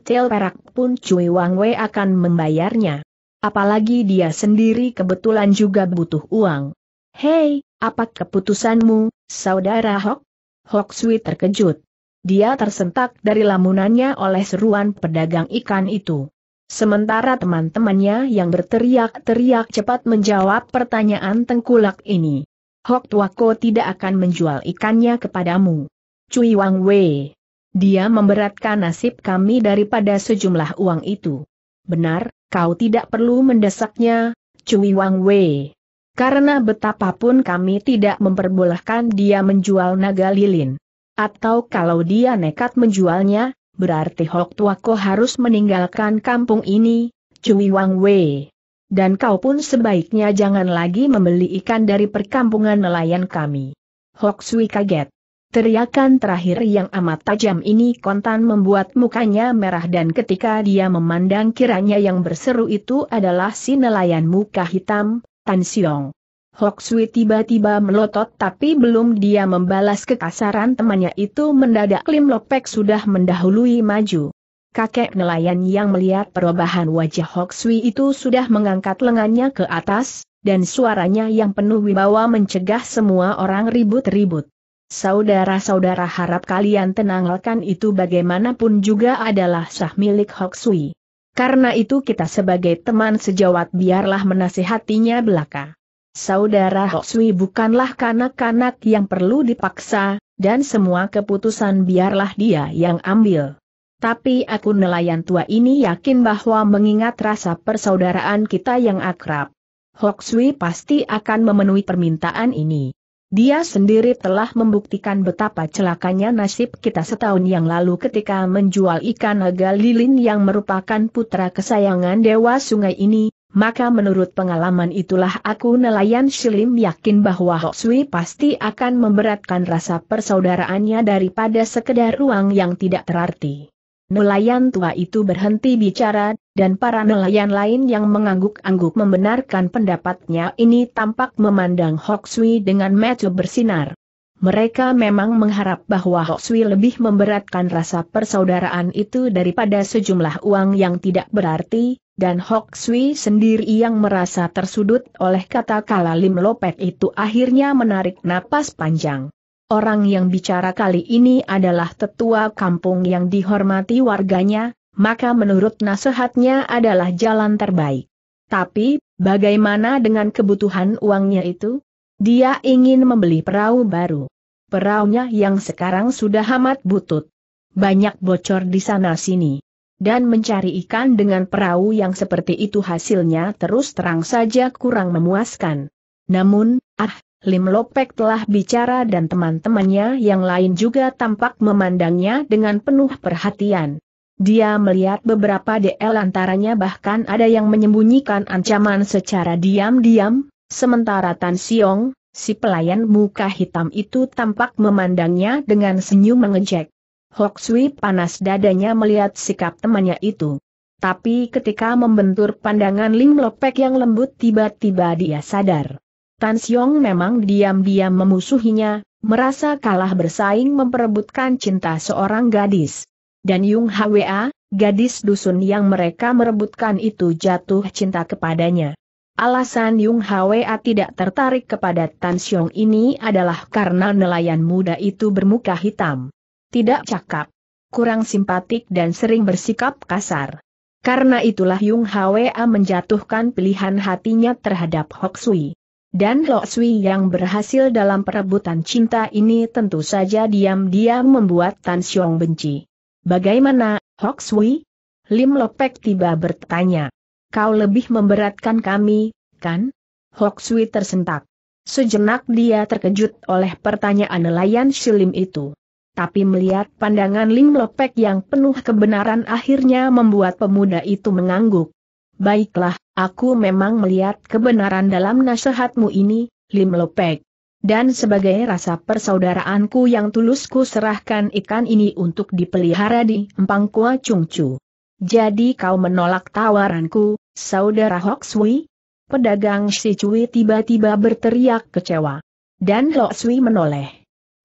tel perak pun Cui Wang Wei akan membayarnya. Apalagi dia sendiri kebetulan juga butuh uang. Hei, apa keputusanmu, saudara Hok? Hok Sui terkejut. Dia tersentak dari lamunannya oleh seruan pedagang ikan itu. Sementara teman-temannya yang berteriak-teriak cepat menjawab pertanyaan tengkulak ini. Hok Tuako tidak akan menjual ikannya kepadamu. Cui Wang Wei. Dia memberatkan nasib kami daripada sejumlah uang itu. Benar, kau tidak perlu mendesaknya, Cui Wang Wei. Karena betapapun kami tidak memperbolehkan dia menjual naga lilin. Atau kalau dia nekat menjualnya, berarti Hok Tuako harus meninggalkan kampung ini, Cui Wang Wei. Dan kau pun sebaiknya jangan lagi membeli ikan dari perkampungan nelayan kami. Hok Sui kaget. Teriakan terakhir yang amat tajam ini kontan membuat mukanya merah dan ketika dia memandang kiranya yang berseru itu adalah si nelayan muka hitam, Tan Siong. Hok Sui tiba-tiba melotot tapi belum dia membalas kekasaran temannya itu mendadak Lim Lopek sudah mendahului maju. Kakek nelayan yang melihat perubahan wajah Hok Sui itu sudah mengangkat lengannya ke atas, dan suaranya yang penuh wibawa mencegah semua orang ribut-ribut. Saudara-saudara harap kalian tenangkan itu bagaimanapun juga adalah sah milik Hok Sui. Karena itu kita sebagai teman sejawat biarlah menasihatinya belaka. Saudara Hok Sui bukanlah kanak-kanak yang perlu dipaksa, dan semua keputusan biarlah dia yang ambil. Tapi aku nelayan tua ini yakin bahwa mengingat rasa persaudaraan kita yang akrab, Hok Sui pasti akan memenuhi permintaan ini. Dia sendiri telah membuktikan betapa celakanya nasib kita setahun yang lalu ketika menjual ikan naga lilin yang merupakan putra kesayangan Dewa Sungai ini, maka menurut pengalaman itulah aku nelayan Shilim yakin bahwa Hoksui pasti akan memberatkan rasa persaudaraannya daripada sekedar ruang yang tidak terarti. Nelayan tua itu berhenti bicara, dan para nelayan lain yang mengangguk-angguk membenarkan pendapatnya ini tampak memandang Sui dengan mata bersinar. Mereka memang mengharap bahwa Sui lebih memberatkan rasa persaudaraan itu daripada sejumlah uang yang tidak berarti, dan Sui sendiri yang merasa tersudut oleh kata kala Lim Lopet itu akhirnya menarik napas panjang. Orang yang bicara kali ini adalah tetua kampung yang dihormati warganya, maka menurut nasihatnya adalah jalan terbaik. Tapi, bagaimana dengan kebutuhan uangnya itu? Dia ingin membeli perahu baru. Perahunya yang sekarang sudah amat butut. Banyak bocor di sana-sini. Dan mencari ikan dengan perahu yang seperti itu hasilnya terus terang saja kurang memuaskan. Namun, ah, Lim Lopek telah bicara dan teman-temannya yang lain juga tampak memandangnya dengan penuh perhatian. Dia melihat beberapa DL antaranya bahkan ada yang menyembunyikan ancaman secara diam-diam, sementara Tan Siong, si pelayan muka hitam itu tampak memandangnya dengan senyum mengejek. Hok Sui panas dadanya melihat sikap temannya itu. Tapi ketika membentur pandangan Lim Lopek yang lembut tiba-tiba dia sadar. Tan Xiong memang diam-diam memusuhinya, merasa kalah bersaing memperebutkan cinta seorang gadis. Dan Yung Hwa, gadis dusun yang mereka merebutkan itu jatuh cinta kepadanya. Alasan Yung Hwa tidak tertarik kepada Tan Xiong ini adalah karena nelayan muda itu bermuka hitam. Tidak cakap, kurang simpatik dan sering bersikap kasar. Karena itulah Yung Hwa menjatuhkan pilihan hatinya terhadap Hok Sui. Dan Lo Sui yang berhasil dalam perebutan cinta ini tentu saja diam-diam membuat Tan Xiong benci. Bagaimana, Hok Sui? Lim Lopek tiba bertanya. Kau lebih memberatkan kami, kan? Hok Sui tersentak. Sejenak dia terkejut oleh pertanyaan nelayan silim itu. Tapi melihat pandangan Lim Lopek yang penuh kebenaran akhirnya membuat pemuda itu mengangguk. Baiklah, aku memang melihat kebenaran dalam nasihatmu ini, Lim Lopek. Dan sebagai rasa persaudaraanku yang tulus ku serahkan ikan ini untuk dipelihara di Empang Kua Chu. Jadi kau menolak tawaranku, saudara Hoksui? Pedagang si Cui tiba-tiba berteriak kecewa. Dan Sui menoleh.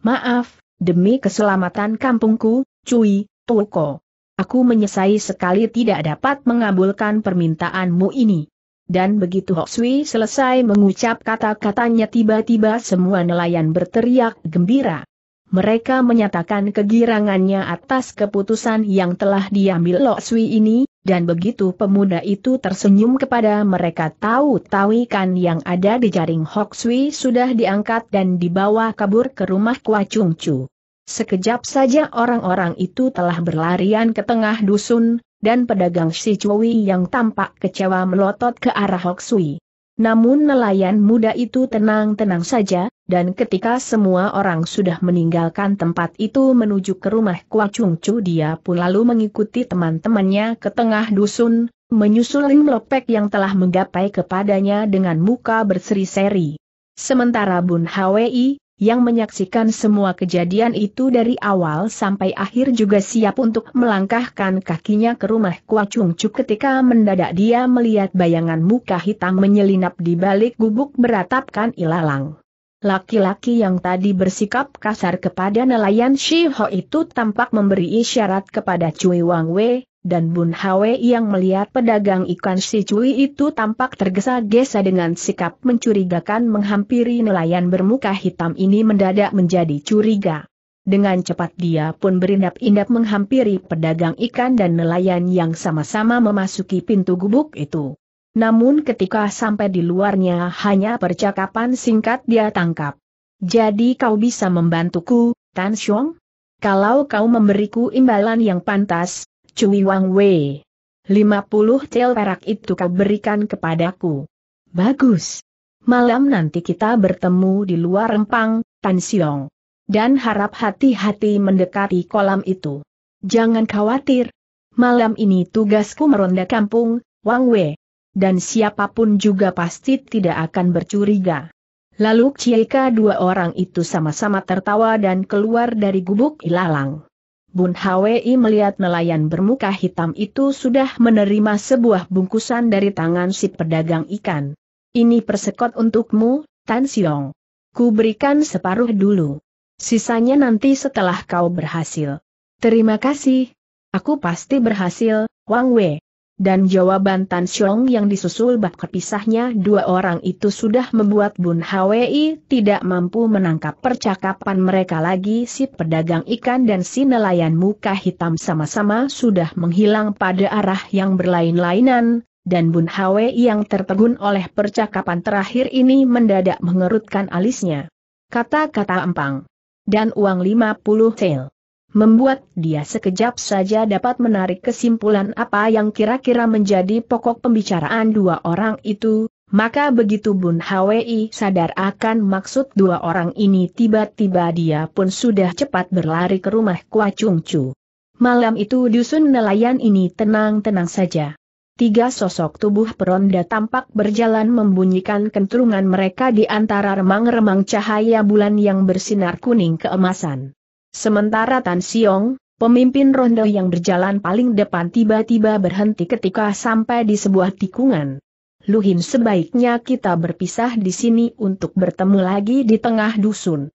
Maaf, demi keselamatan kampungku, Cui, Tuko aku menyesai sekali tidak dapat mengabulkan permintaanmu ini. Dan begitu Hok Sui selesai mengucap kata-katanya tiba-tiba semua nelayan berteriak gembira. Mereka menyatakan kegirangannya atas keputusan yang telah diambil Lok Sui ini, dan begitu pemuda itu tersenyum kepada mereka tahu-tahu ikan yang ada di jaring Hok Sui sudah diangkat dan dibawa kabur ke rumah Kwa Chung Chu. Sekejap saja orang-orang itu telah berlarian ke tengah dusun, dan pedagang si Cui yang tampak kecewa melotot ke arah Hoksui. Namun nelayan muda itu tenang-tenang saja, dan ketika semua orang sudah meninggalkan tempat itu menuju ke rumah Kua Chung Chu dia pun lalu mengikuti teman-temannya ke tengah dusun, menyusul Lim Lopek yang telah menggapai kepadanya dengan muka berseri-seri. Sementara Bun Hwi yang menyaksikan semua kejadian itu dari awal sampai akhir juga siap untuk melangkahkan kakinya ke rumah Kua Chung Chuk ketika mendadak dia melihat bayangan muka hitam menyelinap di balik gubuk beratapkan ilalang. Laki-laki yang tadi bersikap kasar kepada nelayan Shi Ho itu tampak memberi isyarat kepada Cui Wang Wei, dan Bun Hwe yang melihat pedagang ikan si Cui itu tampak tergesa-gesa dengan sikap mencurigakan menghampiri nelayan bermuka hitam ini mendadak menjadi curiga. Dengan cepat dia pun berindap-indap menghampiri pedagang ikan dan nelayan yang sama-sama memasuki pintu gubuk itu. Namun ketika sampai di luarnya hanya percakapan singkat dia tangkap. Jadi kau bisa membantuku, Tan Xiong? Kalau kau memberiku imbalan yang pantas, Cui Wang Wei. 50 tel perak itu kau berikan kepadaku. Bagus. Malam nanti kita bertemu di luar rempang, Tan Siong. Dan harap hati-hati mendekati kolam itu. Jangan khawatir. Malam ini tugasku meronda kampung, Wang Wei. Dan siapapun juga pasti tidak akan bercuriga. Lalu Cieka dua orang itu sama-sama tertawa dan keluar dari gubuk ilalang. Bun Hwi melihat nelayan bermuka hitam itu sudah menerima sebuah bungkusan dari tangan si pedagang ikan. Ini persekot untukmu, Tan Siong. Ku berikan separuh dulu. Sisanya nanti setelah kau berhasil. Terima kasih. Aku pasti berhasil, Wang Wei dan jawaban Tan Xiong yang disusul bak kepisahnya dua orang itu sudah membuat Bun Hwi tidak mampu menangkap percakapan mereka lagi si pedagang ikan dan si nelayan muka hitam sama-sama sudah menghilang pada arah yang berlain-lainan, dan Bun Hwi yang tertegun oleh percakapan terakhir ini mendadak mengerutkan alisnya. Kata-kata empang. Dan uang 50 sel membuat dia sekejap saja dapat menarik kesimpulan apa yang kira-kira menjadi pokok pembicaraan dua orang itu, maka begitu Bun Hwi sadar akan maksud dua orang ini tiba-tiba dia pun sudah cepat berlari ke rumah Kua Chung Chu. Malam itu dusun nelayan ini tenang-tenang saja. Tiga sosok tubuh peronda tampak berjalan membunyikan kentrungan mereka di antara remang-remang cahaya bulan yang bersinar kuning keemasan. Sementara Tan Siong, pemimpin rondo yang berjalan paling depan tiba-tiba berhenti ketika sampai di sebuah tikungan. Luhin, sebaiknya kita berpisah di sini untuk bertemu lagi di tengah dusun.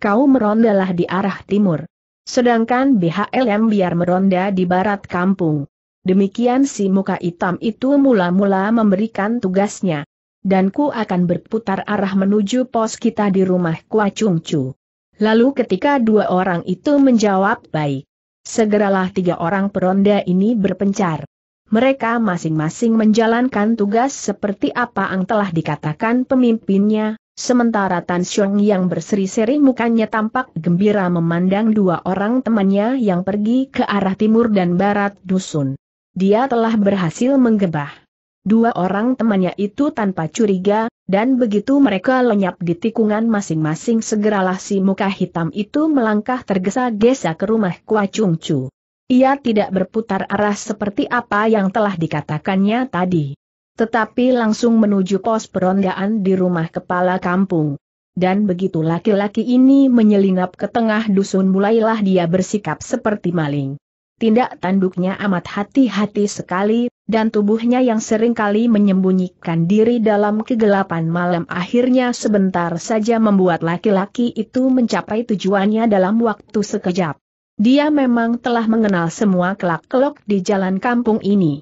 Kau merondalah di arah timur. Sedangkan BHLM biar meronda di barat kampung. Demikian si muka hitam itu mula-mula memberikan tugasnya. Dan ku akan berputar arah menuju pos kita di rumah Kua Chung Chu. Lalu ketika dua orang itu menjawab baik, segeralah tiga orang peronda ini berpencar. Mereka masing-masing menjalankan tugas seperti apa yang telah dikatakan pemimpinnya, sementara Tan Xiong yang berseri-seri mukanya tampak gembira memandang dua orang temannya yang pergi ke arah timur dan barat dusun. Dia telah berhasil menggebah. Dua orang temannya itu tanpa curiga, dan begitu mereka lenyap di tikungan masing-masing segeralah si muka hitam itu melangkah tergesa-gesa ke rumah Kua Chung Chu. Ia tidak berputar arah seperti apa yang telah dikatakannya tadi. Tetapi langsung menuju pos perondaan di rumah kepala kampung. Dan begitu laki-laki ini menyelinap ke tengah dusun mulailah dia bersikap seperti maling. Tindak tanduknya amat hati-hati sekali, dan tubuhnya yang seringkali menyembunyikan diri dalam kegelapan malam akhirnya sebentar saja membuat laki-laki itu mencapai tujuannya dalam waktu sekejap. Dia memang telah mengenal semua kelak-kelok di jalan kampung ini.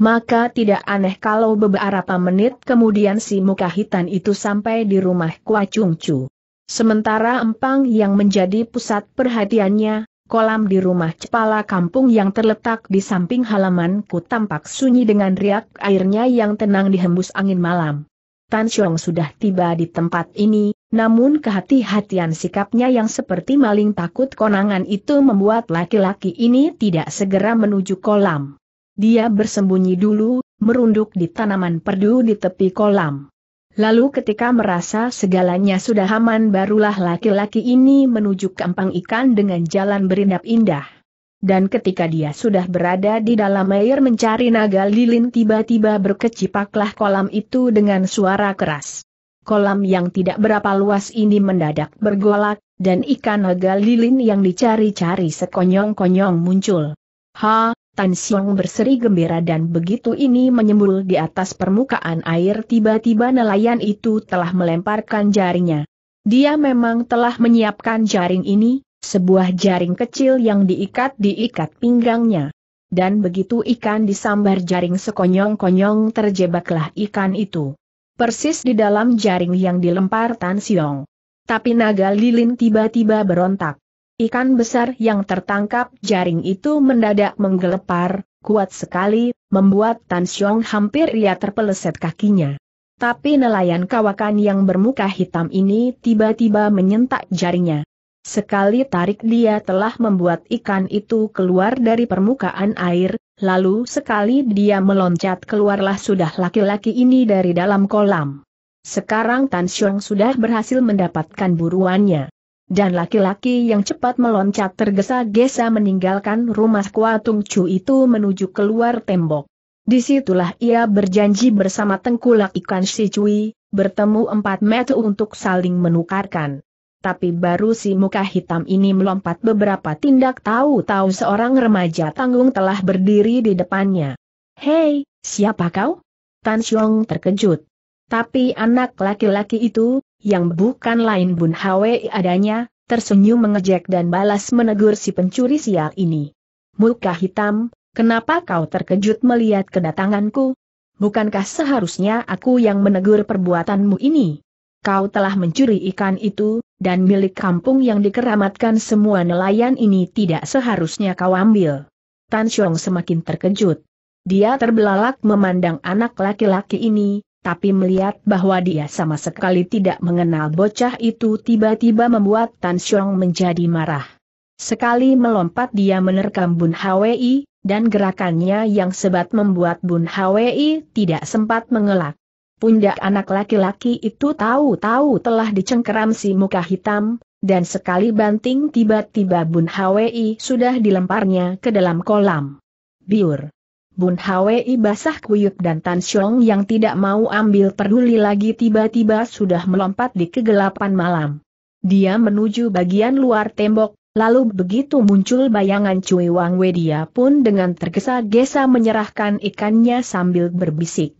Maka tidak aneh kalau beberapa menit kemudian si muka hitam itu sampai di rumah Kua Cung Chu. Sementara empang yang menjadi pusat perhatiannya, kolam di rumah kepala kampung yang terletak di samping halamanku tampak sunyi dengan riak airnya yang tenang dihembus angin malam. Tan Xiong sudah tiba di tempat ini, namun kehati-hatian sikapnya yang seperti maling takut konangan itu membuat laki-laki ini tidak segera menuju kolam. Dia bersembunyi dulu, merunduk di tanaman perdu di tepi kolam. Lalu ketika merasa segalanya sudah aman barulah laki-laki ini menuju kampang ikan dengan jalan berindap indah. Dan ketika dia sudah berada di dalam air mencari naga lilin tiba-tiba berkecipaklah kolam itu dengan suara keras. Kolam yang tidak berapa luas ini mendadak bergolak, dan ikan naga lilin yang dicari-cari sekonyong-konyong muncul. Ha, Tan Xiong berseri gembira dan begitu ini menyembul di atas permukaan air tiba-tiba nelayan itu telah melemparkan jaringnya. Dia memang telah menyiapkan jaring ini, sebuah jaring kecil yang diikat diikat pinggangnya. Dan begitu ikan disambar jaring sekonyong-konyong terjebaklah ikan itu. Persis di dalam jaring yang dilempar Tan Xiong. Tapi naga lilin tiba-tiba berontak. Ikan besar yang tertangkap jaring itu mendadak menggelepar, kuat sekali, membuat Tan Xiong hampir ia terpeleset kakinya. Tapi nelayan kawakan yang bermuka hitam ini tiba-tiba menyentak jaringnya. Sekali tarik dia telah membuat ikan itu keluar dari permukaan air, lalu sekali dia meloncat keluarlah sudah laki-laki ini dari dalam kolam. Sekarang Tan Xiong sudah berhasil mendapatkan buruannya dan laki-laki yang cepat meloncat tergesa-gesa meninggalkan rumah Kuatung Chu itu menuju keluar tembok. Disitulah ia berjanji bersama tengkulak ikan si Cui, bertemu empat metu untuk saling menukarkan. Tapi baru si muka hitam ini melompat beberapa tindak tahu-tahu seorang remaja tanggung telah berdiri di depannya. Hei, siapa kau? Tan Xiong terkejut. Tapi anak laki-laki itu, yang bukan lain Bun Hwei adanya, tersenyum mengejek dan balas menegur si pencuri sial ini. Muka hitam, kenapa kau terkejut melihat kedatanganku? Bukankah seharusnya aku yang menegur perbuatanmu ini? Kau telah mencuri ikan itu, dan milik kampung yang dikeramatkan semua nelayan ini tidak seharusnya kau ambil. Tan Xiong semakin terkejut. Dia terbelalak memandang anak laki-laki ini, tapi melihat bahwa dia sama sekali tidak mengenal bocah itu tiba-tiba membuat Tan Xiong menjadi marah. Sekali melompat dia menerkam Bun Hwi, dan gerakannya yang sebat membuat Bun Hwi tidak sempat mengelak. Pundak anak laki-laki itu tahu-tahu telah dicengkeram si muka hitam, dan sekali banting tiba-tiba Bun Hwi sudah dilemparnya ke dalam kolam. Biur. Bun Hwi basah kuyup dan Tan Xiong yang tidak mau ambil peduli lagi tiba-tiba sudah melompat di kegelapan malam. Dia menuju bagian luar tembok, lalu begitu muncul bayangan Cui Wang Wei dia pun dengan tergesa-gesa menyerahkan ikannya sambil berbisik.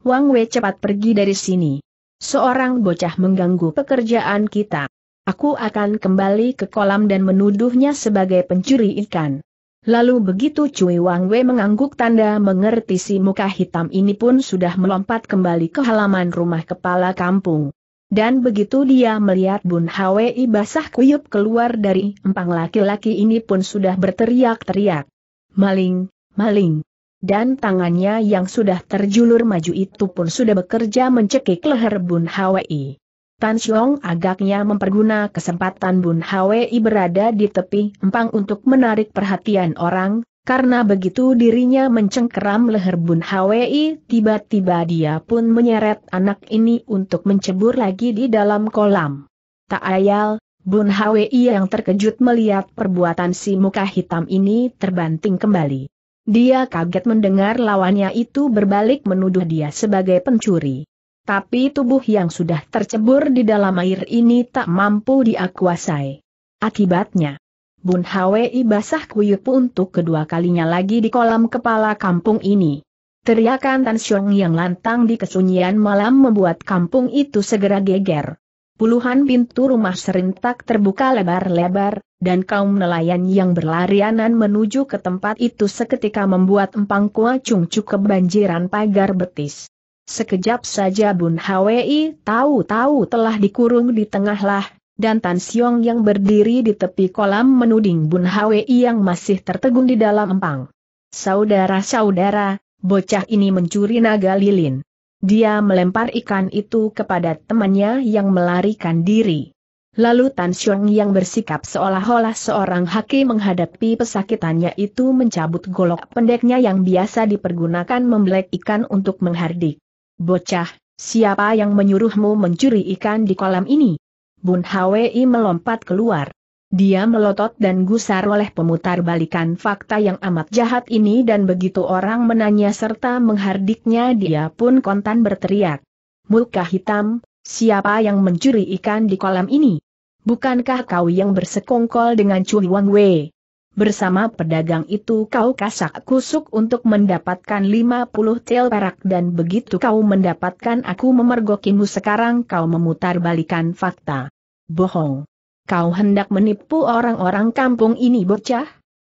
Wang Wei cepat pergi dari sini. Seorang bocah mengganggu pekerjaan kita. Aku akan kembali ke kolam dan menuduhnya sebagai pencuri ikan. Lalu begitu Cui Wang Wei mengangguk tanda mengerti si muka hitam ini pun sudah melompat kembali ke halaman rumah kepala kampung. Dan begitu dia melihat Bun Hwei basah kuyup keluar dari empang laki-laki ini pun sudah berteriak-teriak. Maling, maling. Dan tangannya yang sudah terjulur maju itu pun sudah bekerja mencekik leher Bun Hwei. Tan Xiong agaknya memperguna kesempatan Bun Hwi berada di tepi empang untuk menarik perhatian orang, karena begitu dirinya mencengkeram leher Bun Hwi, tiba-tiba dia pun menyeret anak ini untuk mencebur lagi di dalam kolam. Tak ayal, Bun Hwi yang terkejut melihat perbuatan si muka hitam ini terbanting kembali. Dia kaget mendengar lawannya itu berbalik menuduh dia sebagai pencuri tapi tubuh yang sudah tercebur di dalam air ini tak mampu diakuasai. Akibatnya, Bun Hwi basah kuyup untuk kedua kalinya lagi di kolam kepala kampung ini. Teriakan Tan Xiong yang lantang di kesunyian malam membuat kampung itu segera geger. Puluhan pintu rumah serentak terbuka lebar-lebar, dan kaum nelayan yang berlarianan menuju ke tempat itu seketika membuat empang kua cukup banjiran pagar betis. Sekejap saja Bun Hwi tahu-tahu telah dikurung di tengah lah, dan Tan Siong yang berdiri di tepi kolam menuding Bun Hwi yang masih tertegun di dalam empang. Saudara-saudara, bocah ini mencuri naga lilin. Dia melempar ikan itu kepada temannya yang melarikan diri. Lalu Tan Siong yang bersikap seolah-olah seorang hakim menghadapi pesakitannya itu mencabut golok pendeknya yang biasa dipergunakan membelek ikan untuk menghardik. Bocah, siapa yang menyuruhmu mencuri ikan di kolam ini? Bun Hwi melompat keluar. Dia melotot dan gusar oleh pemutar balikan fakta yang amat jahat ini dan begitu orang menanya serta menghardiknya dia pun kontan berteriak. Muka hitam, siapa yang mencuri ikan di kolam ini? Bukankah kau yang bersekongkol dengan Cui Wang Wei? Bersama pedagang itu kau kasak kusuk untuk mendapatkan 50 tel perak dan begitu kau mendapatkan aku memergokimu sekarang kau memutar balikan fakta. Bohong. Kau hendak menipu orang-orang kampung ini bocah?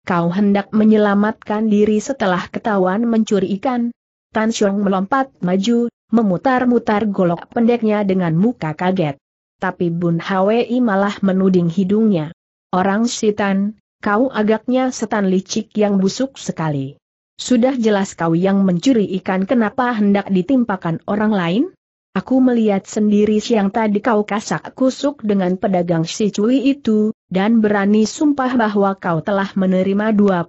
Kau hendak menyelamatkan diri setelah ketahuan mencuri ikan? Tan Xiong melompat maju, memutar-mutar golok pendeknya dengan muka kaget. Tapi Bun Hwi malah menuding hidungnya. Orang sitan, kau agaknya setan licik yang busuk sekali. Sudah jelas kau yang mencuri ikan kenapa hendak ditimpakan orang lain? Aku melihat sendiri siang tadi kau kasak kusuk dengan pedagang si cuy itu, dan berani sumpah bahwa kau telah menerima 25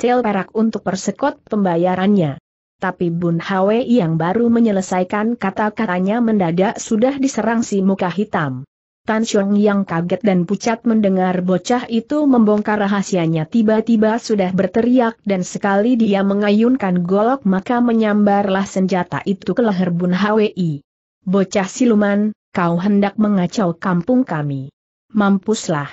tel perak untuk persekot pembayarannya. Tapi Bun Hwe yang baru menyelesaikan kata-katanya mendadak sudah diserang si muka hitam. Tan Xiong yang kaget dan pucat mendengar bocah itu membongkar rahasianya tiba-tiba sudah berteriak dan sekali dia mengayunkan golok maka menyambarlah senjata itu ke leher Bun Hwi. Bocah siluman, kau hendak mengacau kampung kami. Mampuslah.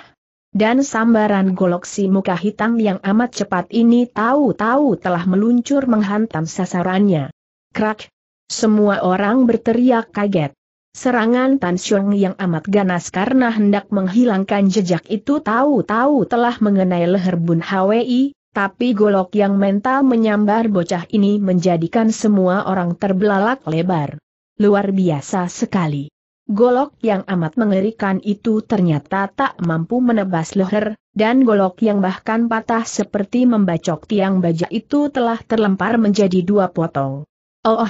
Dan sambaran golok si muka hitam yang amat cepat ini tahu-tahu telah meluncur menghantam sasarannya. Krak! Semua orang berteriak kaget. Serangan Tan Xiong yang amat ganas karena hendak menghilangkan jejak itu tahu-tahu telah mengenai leher Bun Hwi, tapi golok yang mental menyambar bocah ini menjadikan semua orang terbelalak lebar. Luar biasa sekali. Golok yang amat mengerikan itu ternyata tak mampu menebas leher, dan golok yang bahkan patah seperti membacok tiang baja itu telah terlempar menjadi dua potong. Oh, oh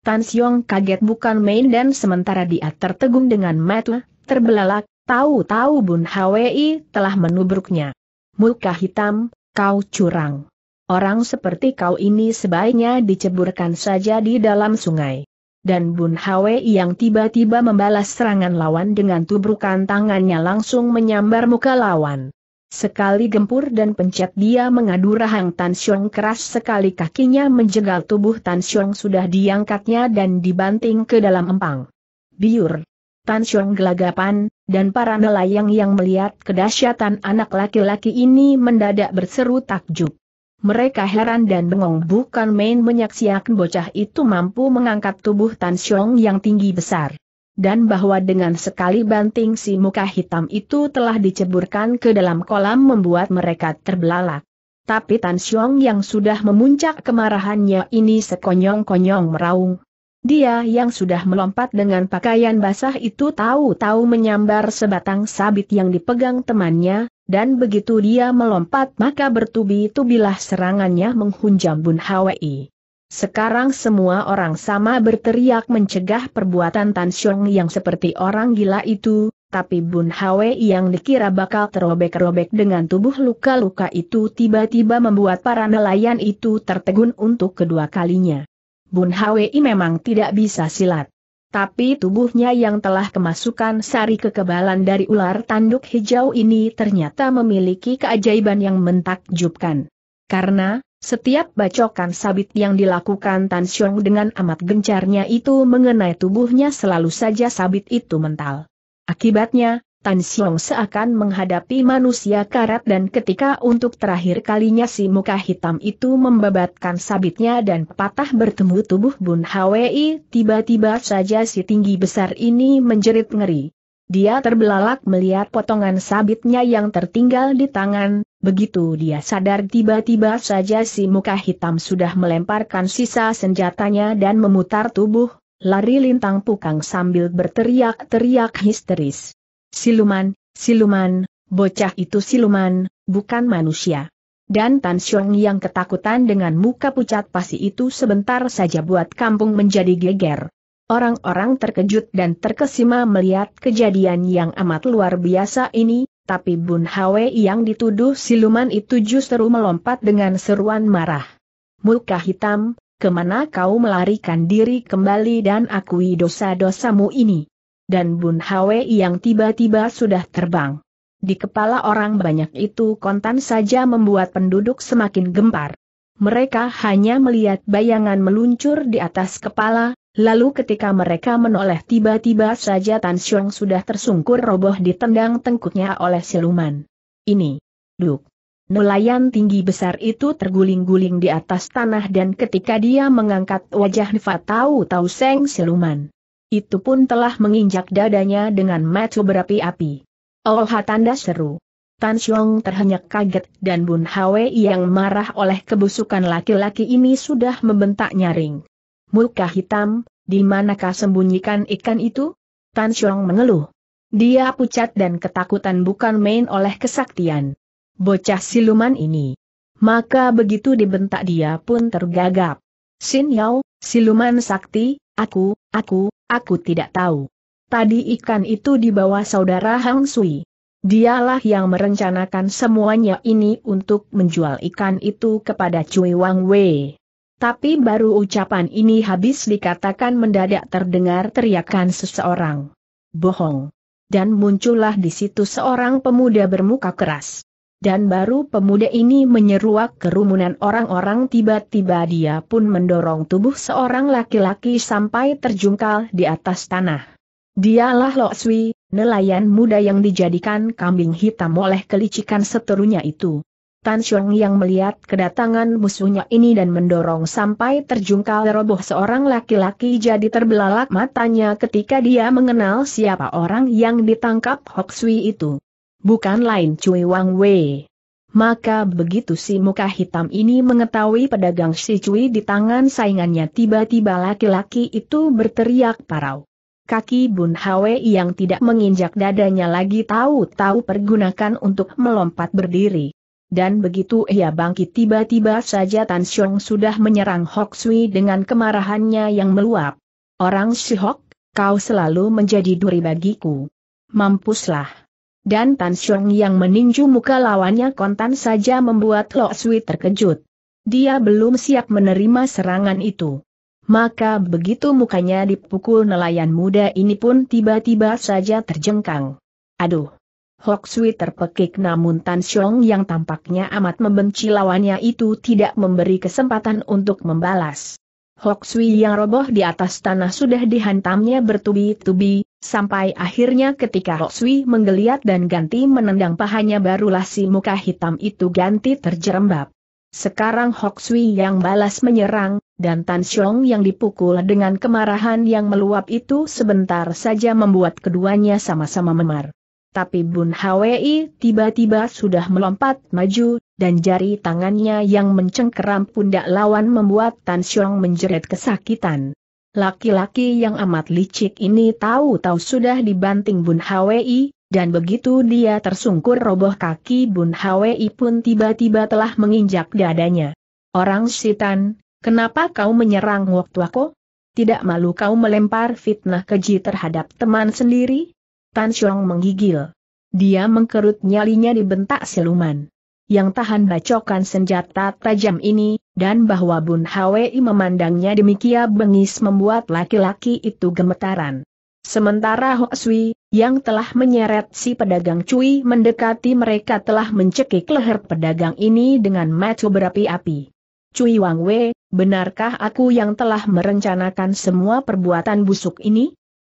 Tan Siong kaget bukan main dan sementara dia tertegun dengan mata, terbelalak, tahu-tahu Bun Hwi telah menubruknya. Muka hitam, kau curang. Orang seperti kau ini sebaiknya diceburkan saja di dalam sungai. Dan Bun Hwi yang tiba-tiba membalas serangan lawan dengan tubrukan tangannya langsung menyambar muka lawan. Sekali gempur dan pencet dia mengadu rahang Tan Xiong keras sekali kakinya menjegal tubuh Tan Xiong sudah diangkatnya dan dibanting ke dalam empang. Biur. Tan Xiong gelagapan, dan para nelayang yang melihat kedahsyatan anak laki-laki ini mendadak berseru takjub. Mereka heran dan bengong bukan main menyaksikan bocah itu mampu mengangkat tubuh Tan Xiong yang tinggi besar dan bahwa dengan sekali banting si muka hitam itu telah diceburkan ke dalam kolam membuat mereka terbelalak. Tapi Tan Xiong yang sudah memuncak kemarahannya ini sekonyong-konyong meraung. Dia yang sudah melompat dengan pakaian basah itu tahu-tahu menyambar sebatang sabit yang dipegang temannya, dan begitu dia melompat maka bertubi-tubilah serangannya menghunjam Bun Hwi. Sekarang semua orang sama berteriak mencegah perbuatan Tan Xiong yang seperti orang gila itu, tapi Bun Hwe yang dikira bakal terobek-robek dengan tubuh luka-luka itu tiba-tiba membuat para nelayan itu tertegun untuk kedua kalinya. Bun Hwei memang tidak bisa silat. Tapi tubuhnya yang telah kemasukan sari kekebalan dari ular tanduk hijau ini ternyata memiliki keajaiban yang mentakjubkan. Karena, setiap bacokan sabit yang dilakukan Tan Xiong dengan amat gencarnya itu mengenai tubuhnya selalu saja sabit itu mental. Akibatnya, Tan Xiong seakan menghadapi manusia karat dan ketika untuk terakhir kalinya si muka hitam itu membabatkan sabitnya dan patah bertemu tubuh Bun Hwi, tiba-tiba saja si tinggi besar ini menjerit ngeri. Dia terbelalak melihat potongan sabitnya yang tertinggal di tangan, begitu dia sadar tiba-tiba saja si muka hitam sudah melemparkan sisa senjatanya dan memutar tubuh, lari lintang pukang sambil berteriak-teriak histeris. Siluman, siluman, bocah itu siluman, bukan manusia. Dan Tan Xiong yang ketakutan dengan muka pucat pasi itu sebentar saja buat kampung menjadi geger. Orang-orang terkejut dan terkesima melihat kejadian yang amat luar biasa ini, tapi Bun Hwe yang dituduh siluman itu justru melompat dengan seruan marah. Muka hitam, kemana kau melarikan diri kembali dan akui dosa-dosamu ini? Dan Bun Hwe yang tiba-tiba sudah terbang. Di kepala orang banyak itu kontan saja membuat penduduk semakin gempar. Mereka hanya melihat bayangan meluncur di atas kepala, Lalu ketika mereka menoleh tiba-tiba saja Tan Xiong sudah tersungkur roboh ditendang tengkuknya oleh siluman. Ini. Duk. Nelayan tinggi besar itu terguling-guling di atas tanah dan ketika dia mengangkat wajah Nifa tahu-tahu seng siluman. Itu pun telah menginjak dadanya dengan macu berapi-api. Oh tanda seru. Tan Xiong terhenyak kaget dan Bun Hwe yang marah oleh kebusukan laki-laki ini sudah membentak nyaring muka hitam, di manakah sembunyikan ikan itu? Tan Xiong mengeluh. Dia pucat dan ketakutan bukan main oleh kesaktian. Bocah siluman ini. Maka begitu dibentak dia pun tergagap. Sin Yao, siluman sakti, aku, aku, aku tidak tahu. Tadi ikan itu dibawa saudara Hang Sui. Dialah yang merencanakan semuanya ini untuk menjual ikan itu kepada Cui Wang Wei. Tapi baru ucapan ini habis dikatakan mendadak terdengar teriakan seseorang. Bohong. Dan muncullah di situ seorang pemuda bermuka keras. Dan baru pemuda ini menyeruak kerumunan orang-orang tiba-tiba dia pun mendorong tubuh seorang laki-laki sampai terjungkal di atas tanah. Dialah Lo Sui, nelayan muda yang dijadikan kambing hitam oleh kelicikan seterunya itu. Tan Xiong yang melihat kedatangan musuhnya ini dan mendorong sampai terjungkal roboh seorang laki-laki jadi terbelalak matanya ketika dia mengenal siapa orang yang ditangkap Hok Sui itu. Bukan lain Cui Wang Wei. Maka begitu si muka hitam ini mengetahui pedagang si Cui di tangan saingannya tiba-tiba laki-laki itu berteriak parau. Kaki Bun Hwe yang tidak menginjak dadanya lagi tahu-tahu pergunakan untuk melompat berdiri dan begitu ia bangkit tiba-tiba saja Tan Xiong sudah menyerang Hok Sui dengan kemarahannya yang meluap. Orang si Hok, kau selalu menjadi duri bagiku. Mampuslah. Dan Tan Xiong yang meninju muka lawannya kontan saja membuat Hok Sui terkejut. Dia belum siap menerima serangan itu. Maka begitu mukanya dipukul nelayan muda ini pun tiba-tiba saja terjengkang. Aduh! Hok Sui terpekik namun Tan Xiong yang tampaknya amat membenci lawannya itu tidak memberi kesempatan untuk membalas. Hok Sui yang roboh di atas tanah sudah dihantamnya bertubi-tubi, sampai akhirnya ketika Hok Sui menggeliat dan ganti menendang pahanya barulah si muka hitam itu ganti terjerembab. Sekarang Hok Sui yang balas menyerang, dan Tan Xiong yang dipukul dengan kemarahan yang meluap itu sebentar saja membuat keduanya sama-sama memar. Tapi Bun Hwi tiba-tiba sudah melompat maju, dan jari tangannya yang mencengkeram pundak lawan membuat Tan Xiong menjerit kesakitan. Laki-laki yang amat licik ini tahu-tahu sudah dibanting Bun Hwi, dan begitu dia tersungkur roboh kaki Bun Hwi pun tiba-tiba telah menginjak dadanya. Orang setan, kenapa kau menyerang waktu aku? Tidak malu kau melempar fitnah keji terhadap teman sendiri? Tan Xiong menggigil. Dia mengkerut nyalinya dibentak siluman. Yang tahan bacokan senjata tajam ini, dan bahwa Bun Hwi memandangnya demikian bengis membuat laki-laki itu gemetaran. Sementara Ho Sui, yang telah menyeret si pedagang Cui mendekati mereka telah mencekik leher pedagang ini dengan mata berapi-api. Cui Wang Wei, benarkah aku yang telah merencanakan semua perbuatan busuk ini?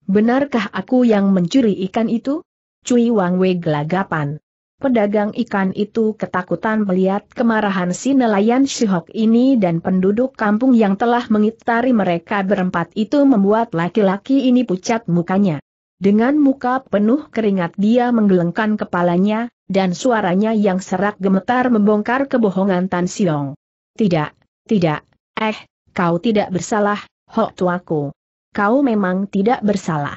Benarkah aku yang mencuri ikan itu? Cui Wang Wei gelagapan. Pedagang ikan itu ketakutan melihat kemarahan si nelayan Shihok ini dan penduduk kampung yang telah mengitari mereka berempat itu membuat laki-laki ini pucat mukanya. Dengan muka penuh keringat dia menggelengkan kepalanya, dan suaranya yang serak gemetar membongkar kebohongan Tan Siong. Tidak, tidak, eh, kau tidak bersalah, Hok tuaku kau memang tidak bersalah.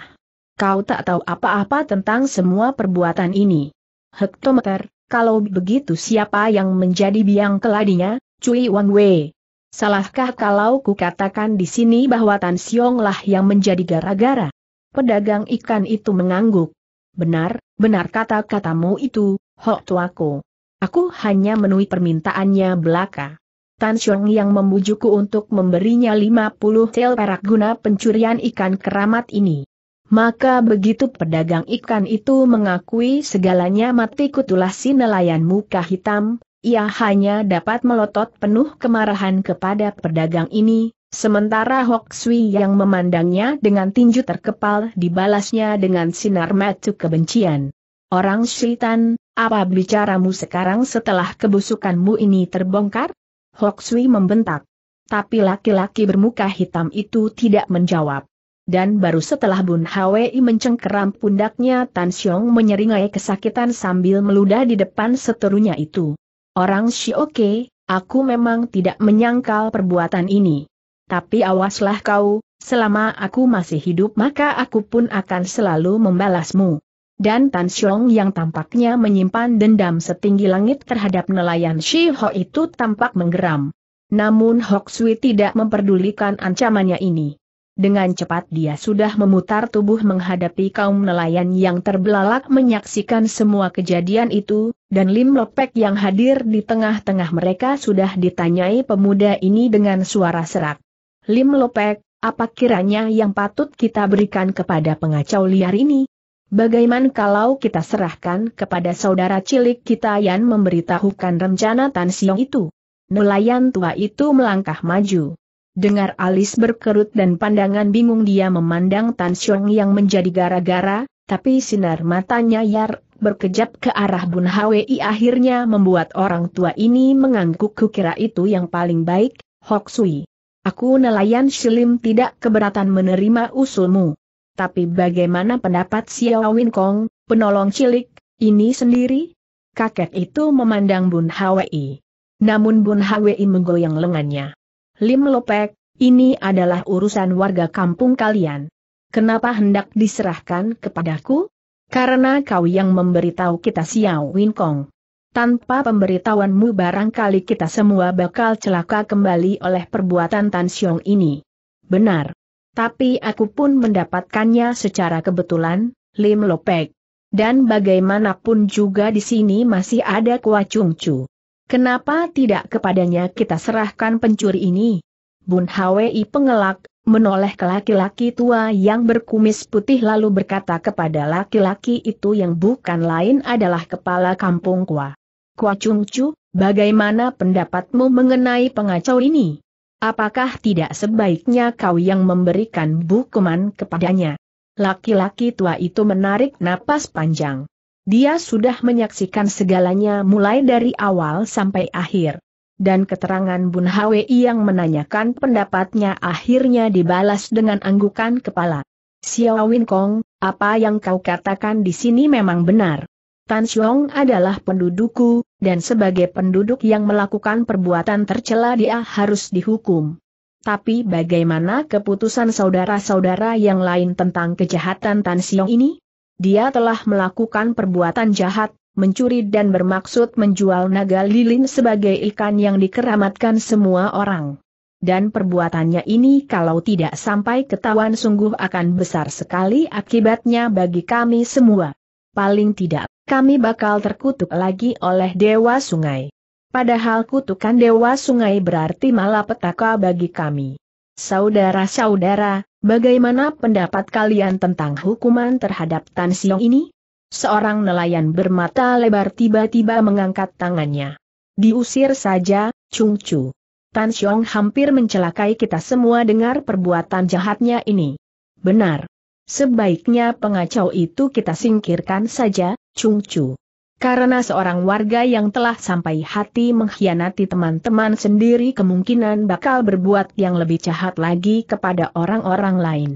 Kau tak tahu apa-apa tentang semua perbuatan ini. Hektometer, kalau begitu siapa yang menjadi biang keladinya, Cui Wang Wei? Salahkah kalau katakan di sini bahwa Tan Siong lah yang menjadi gara-gara? Pedagang ikan itu mengangguk. Benar, benar kata-katamu itu, Hok Tuaku. Aku hanya menuhi permintaannya belaka. Tan Xiong yang membujukku untuk memberinya 50 tel perak guna pencurian ikan keramat ini. Maka begitu pedagang ikan itu mengakui segalanya mati kutulah si nelayan muka hitam, ia hanya dapat melotot penuh kemarahan kepada pedagang ini, sementara Hok Sui yang memandangnya dengan tinju terkepal dibalasnya dengan sinar mata kebencian. Orang Sultan, apa bicaramu sekarang setelah kebusukanmu ini terbongkar? Hok Sui membentak. Tapi laki-laki bermuka hitam itu tidak menjawab. Dan baru setelah Bun Hwi mencengkeram pundaknya Tan Xiong menyeringai kesakitan sambil meludah di depan seterunya itu. Orang Shioke, aku memang tidak menyangkal perbuatan ini. Tapi awaslah kau, selama aku masih hidup maka aku pun akan selalu membalasmu dan Tan Xiong yang tampaknya menyimpan dendam setinggi langit terhadap nelayan Shi Ho itu tampak menggeram. Namun Hok Sui tidak memperdulikan ancamannya ini. Dengan cepat dia sudah memutar tubuh menghadapi kaum nelayan yang terbelalak menyaksikan semua kejadian itu, dan Lim Lopek yang hadir di tengah-tengah mereka sudah ditanyai pemuda ini dengan suara serak. Lim Lopek, apa kiranya yang patut kita berikan kepada pengacau liar ini? Bagaimana kalau kita serahkan kepada saudara cilik kita yang memberitahukan rencana Tan Siong itu? Nelayan tua itu melangkah maju. Dengar alis berkerut dan pandangan bingung dia memandang Tan Siong yang menjadi gara-gara, tapi sinar matanya yar berkejap ke arah Bun Hwi akhirnya membuat orang tua ini mengangguk kukira itu yang paling baik, Hok Sui. Aku nelayan Shilim tidak keberatan menerima usulmu. Tapi bagaimana pendapat Xiao Win Kong, penolong cilik, ini sendiri? Kakek itu memandang Bun Hwi. Namun Bun Hwi menggoyang lengannya. Lim Lopek, ini adalah urusan warga kampung kalian. Kenapa hendak diserahkan kepadaku? Karena kau yang memberitahu kita Xiao Win Kong. Tanpa pemberitahuanmu barangkali kita semua bakal celaka kembali oleh perbuatan Tan Xiong ini. Benar tapi aku pun mendapatkannya secara kebetulan, Lim Lopek. Dan bagaimanapun juga di sini masih ada Kua Chung Chu. Kenapa tidak kepadanya kita serahkan pencuri ini? Bun Hwi pengelak, menoleh ke laki-laki tua yang berkumis putih lalu berkata kepada laki-laki itu yang bukan lain adalah kepala kampung Kua. Kua Chung Chu, bagaimana pendapatmu mengenai pengacau ini? Apakah tidak sebaiknya kau yang memberikan hukuman kepadanya? Laki-laki tua itu menarik napas panjang. Dia sudah menyaksikan segalanya mulai dari awal sampai akhir. Dan keterangan Bun Hwi yang menanyakan pendapatnya akhirnya dibalas dengan anggukan kepala. Xiao Win Kong, apa yang kau katakan di sini memang benar. Tan Xiong adalah pendudukku, dan sebagai penduduk yang melakukan perbuatan tercela dia harus dihukum. Tapi bagaimana keputusan saudara-saudara yang lain tentang kejahatan Tan Xiong ini? Dia telah melakukan perbuatan jahat, mencuri dan bermaksud menjual naga lilin sebagai ikan yang dikeramatkan semua orang. Dan perbuatannya ini kalau tidak sampai ketahuan sungguh akan besar sekali akibatnya bagi kami semua. Paling tidak kami bakal terkutuk lagi oleh Dewa Sungai. Padahal kutukan Dewa Sungai berarti malapetaka bagi kami. Saudara-saudara, bagaimana pendapat kalian tentang hukuman terhadap Tan Siong ini? Seorang nelayan bermata lebar tiba-tiba mengangkat tangannya. Diusir saja, Chung Chu. Tan Siong hampir mencelakai kita semua dengar perbuatan jahatnya ini. Benar, Sebaiknya pengacau itu kita singkirkan saja, Chung Chu. Karena seorang warga yang telah sampai hati mengkhianati teman-teman sendiri kemungkinan bakal berbuat yang lebih jahat lagi kepada orang-orang lain.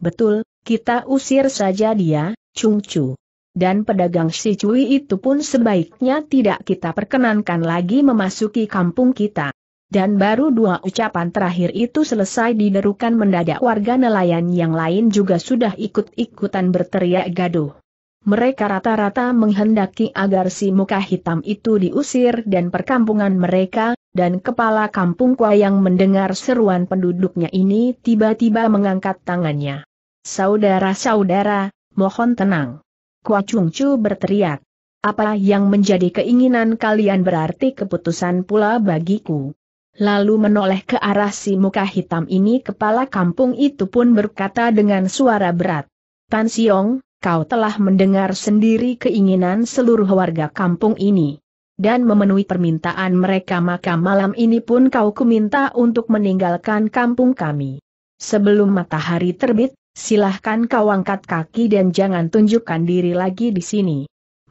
Betul, kita usir saja dia, Chung Chu. Dan pedagang si Cui itu pun sebaiknya tidak kita perkenankan lagi memasuki kampung kita. Dan baru dua ucapan terakhir itu selesai diderukan mendadak warga nelayan yang lain juga sudah ikut-ikutan berteriak gaduh. Mereka rata-rata menghendaki agar si muka hitam itu diusir dan perkampungan mereka, dan kepala kampung Kua yang mendengar seruan penduduknya ini tiba-tiba mengangkat tangannya. Saudara-saudara, mohon tenang. Kua Chung Chu berteriak. Apa yang menjadi keinginan kalian berarti keputusan pula bagiku lalu menoleh ke arah si muka hitam ini kepala kampung itu pun berkata dengan suara berat. Tan Siong, kau telah mendengar sendiri keinginan seluruh warga kampung ini. Dan memenuhi permintaan mereka maka malam ini pun kau kuminta untuk meninggalkan kampung kami. Sebelum matahari terbit, silahkan kau angkat kaki dan jangan tunjukkan diri lagi di sini.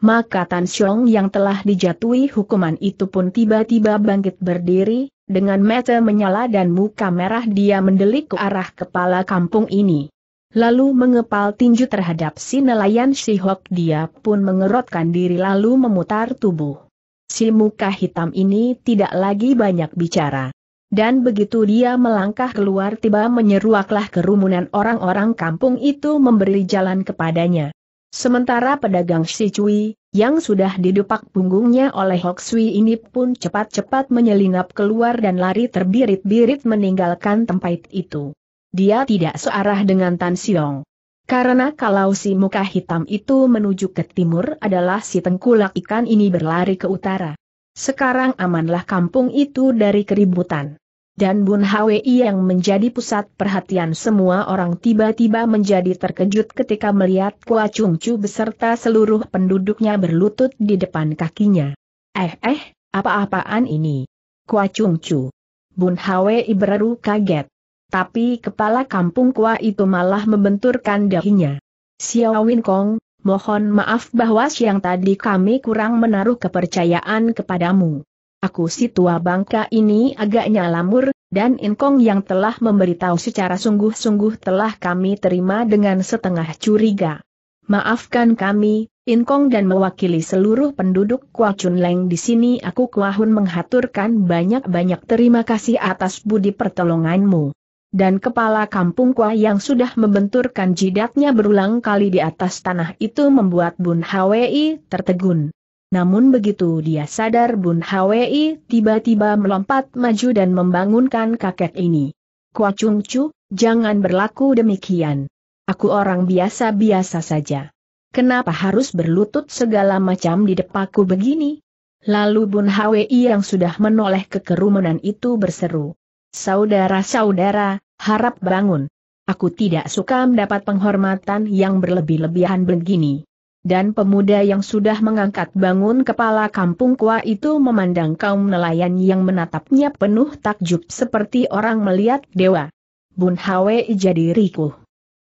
Maka Tan Siong yang telah dijatuhi hukuman itu pun tiba-tiba bangkit berdiri, dengan mata menyala dan muka merah dia mendelik ke arah kepala kampung ini. Lalu mengepal tinju terhadap si nelayan Si Hok, dia pun mengerotkan diri lalu memutar tubuh. Si muka hitam ini tidak lagi banyak bicara. Dan begitu dia melangkah keluar tiba menyeruaklah kerumunan orang-orang kampung itu memberi jalan kepadanya. Sementara pedagang si Cui, yang sudah didupak punggungnya oleh Hok Sui ini pun cepat-cepat menyelinap keluar dan lari terbirit-birit meninggalkan tempat itu. Dia tidak searah dengan Tan Siong. Karena kalau si muka hitam itu menuju ke timur adalah si tengkulak ikan ini berlari ke utara. Sekarang amanlah kampung itu dari keributan dan Bun Hwi yang menjadi pusat perhatian semua orang tiba-tiba menjadi terkejut ketika melihat Kua Chung Chu beserta seluruh penduduknya berlutut di depan kakinya. Eh eh, apa-apaan ini? Kua Chung Chu. Bun Hwi berseru kaget. Tapi kepala kampung Kua itu malah membenturkan dahinya. Xiao Win Kong, mohon maaf bahwa siang tadi kami kurang menaruh kepercayaan kepadamu aku si tua bangka ini agaknya lamur, dan Inkong yang telah memberitahu secara sungguh-sungguh telah kami terima dengan setengah curiga. Maafkan kami, Inkong dan mewakili seluruh penduduk Kuacun Leng di sini aku Kuahun menghaturkan banyak-banyak terima kasih atas budi pertolonganmu. Dan kepala kampung Kua yang sudah membenturkan jidatnya berulang kali di atas tanah itu membuat Bun Hwi tertegun. Namun begitu dia sadar Bun Hwi tiba-tiba melompat maju dan membangunkan kakek ini. Kua Chung Chu, jangan berlaku demikian. Aku orang biasa-biasa saja. Kenapa harus berlutut segala macam di depaku begini? Lalu Bun Hwi yang sudah menoleh ke kerumunan itu berseru. Saudara-saudara, harap bangun. Aku tidak suka mendapat penghormatan yang berlebih-lebihan begini dan pemuda yang sudah mengangkat bangun kepala kampung Kua itu memandang kaum nelayan yang menatapnya penuh takjub seperti orang melihat dewa. Bun Hwe jadi rikuh.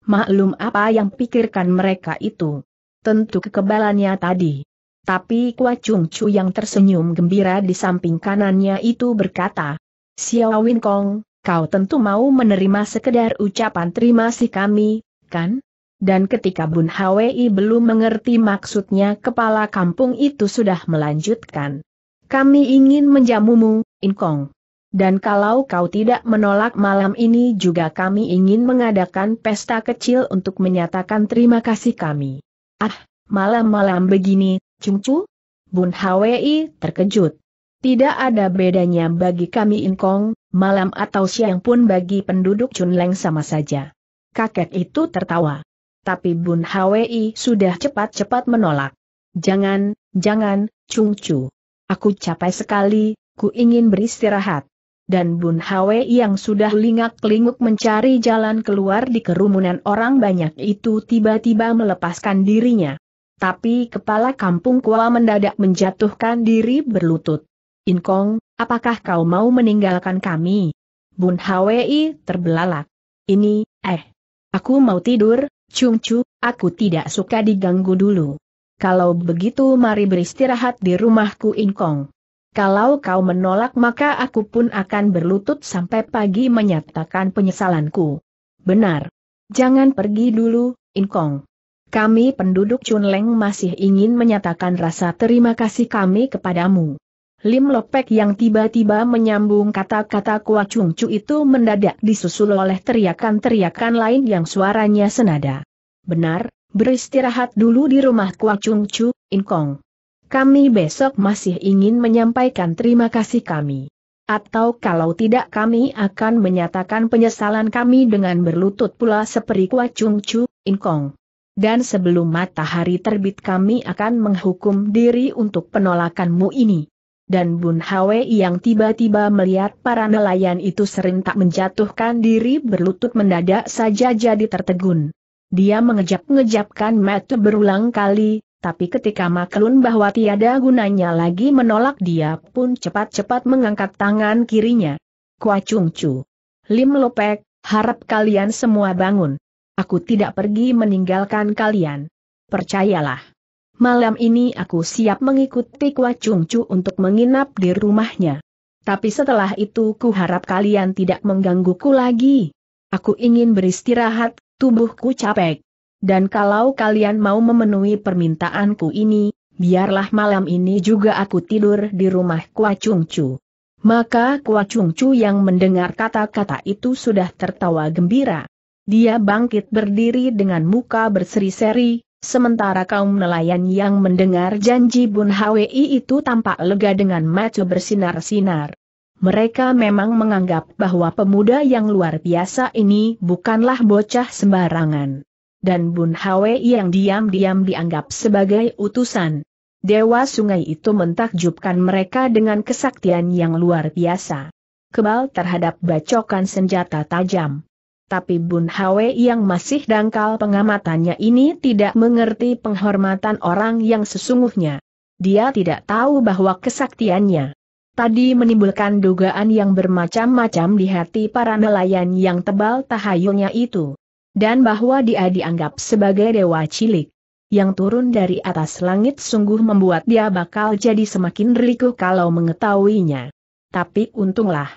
Maklum apa yang pikirkan mereka itu. Tentu kekebalannya tadi. Tapi Kua Chung Chu yang tersenyum gembira di samping kanannya itu berkata, Xiao Win Kong, kau tentu mau menerima sekedar ucapan terima kasih kami, kan? dan ketika Bun Hwi belum mengerti maksudnya kepala kampung itu sudah melanjutkan. Kami ingin menjamumu, Inkong. Dan kalau kau tidak menolak malam ini juga kami ingin mengadakan pesta kecil untuk menyatakan terima kasih kami. Ah, malam-malam begini, Cungcu? Bun Hwi terkejut. Tidak ada bedanya bagi kami Inkong, malam atau siang pun bagi penduduk Chunleng sama saja. Kakek itu tertawa tapi Bun Hwi sudah cepat-cepat menolak. Jangan, jangan, Chung Chu. Aku capek sekali, ku ingin beristirahat. Dan Bun Hwi yang sudah lingak-linguk mencari jalan keluar di kerumunan orang banyak itu tiba-tiba melepaskan dirinya. Tapi kepala kampung Kua mendadak menjatuhkan diri berlutut. Inkong, apakah kau mau meninggalkan kami? Bun Hwi terbelalak. Ini, eh. Aku mau tidur, Cungcu, aku tidak suka diganggu dulu. Kalau begitu mari beristirahat di rumahku Inkong. Kalau kau menolak maka aku pun akan berlutut sampai pagi menyatakan penyesalanku. Benar. Jangan pergi dulu, Inkong. Kami penduduk Chunleng masih ingin menyatakan rasa terima kasih kami kepadamu. Lim Lopek yang tiba-tiba menyambung kata-kata Kua Chung Chu itu mendadak disusul oleh teriakan-teriakan lain yang suaranya senada. Benar, beristirahat dulu di rumah Kua Chung Chu, In Kong. Kami besok masih ingin menyampaikan terima kasih kami. Atau kalau tidak kami akan menyatakan penyesalan kami dengan berlutut pula seperti Kua Chung Chu, In Kong. Dan sebelum matahari terbit kami akan menghukum diri untuk penolakanmu ini dan Bun Hwe yang tiba-tiba melihat para nelayan itu sering tak menjatuhkan diri berlutut mendadak saja jadi tertegun. Dia mengejap-ngejapkan mata berulang kali, tapi ketika maklun bahwa tiada gunanya lagi menolak dia pun cepat-cepat mengangkat tangan kirinya. Chung Chu. Lim Lopek, harap kalian semua bangun. Aku tidak pergi meninggalkan kalian. Percayalah malam ini aku siap mengikuti Kua Chung Chu untuk menginap di rumahnya. Tapi setelah itu ku harap kalian tidak menggangguku lagi. Aku ingin beristirahat, tubuhku capek. Dan kalau kalian mau memenuhi permintaanku ini, biarlah malam ini juga aku tidur di rumah Kua Chung Chu. Maka Kua Chung Chu yang mendengar kata-kata itu sudah tertawa gembira. Dia bangkit berdiri dengan muka berseri-seri, Sementara kaum nelayan yang mendengar janji Bun Hwi itu tampak lega dengan mata bersinar-sinar. Mereka memang menganggap bahwa pemuda yang luar biasa ini bukanlah bocah sembarangan. Dan Bun Hwi yang diam-diam dianggap sebagai utusan. Dewa sungai itu mentakjubkan mereka dengan kesaktian yang luar biasa. Kebal terhadap bacokan senjata tajam tapi Bun Hwe yang masih dangkal pengamatannya ini tidak mengerti penghormatan orang yang sesungguhnya. Dia tidak tahu bahwa kesaktiannya tadi menimbulkan dugaan yang bermacam-macam di hati para nelayan yang tebal tahayunya itu. Dan bahwa dia dianggap sebagai dewa cilik yang turun dari atas langit sungguh membuat dia bakal jadi semakin relikuh kalau mengetahuinya. Tapi untunglah,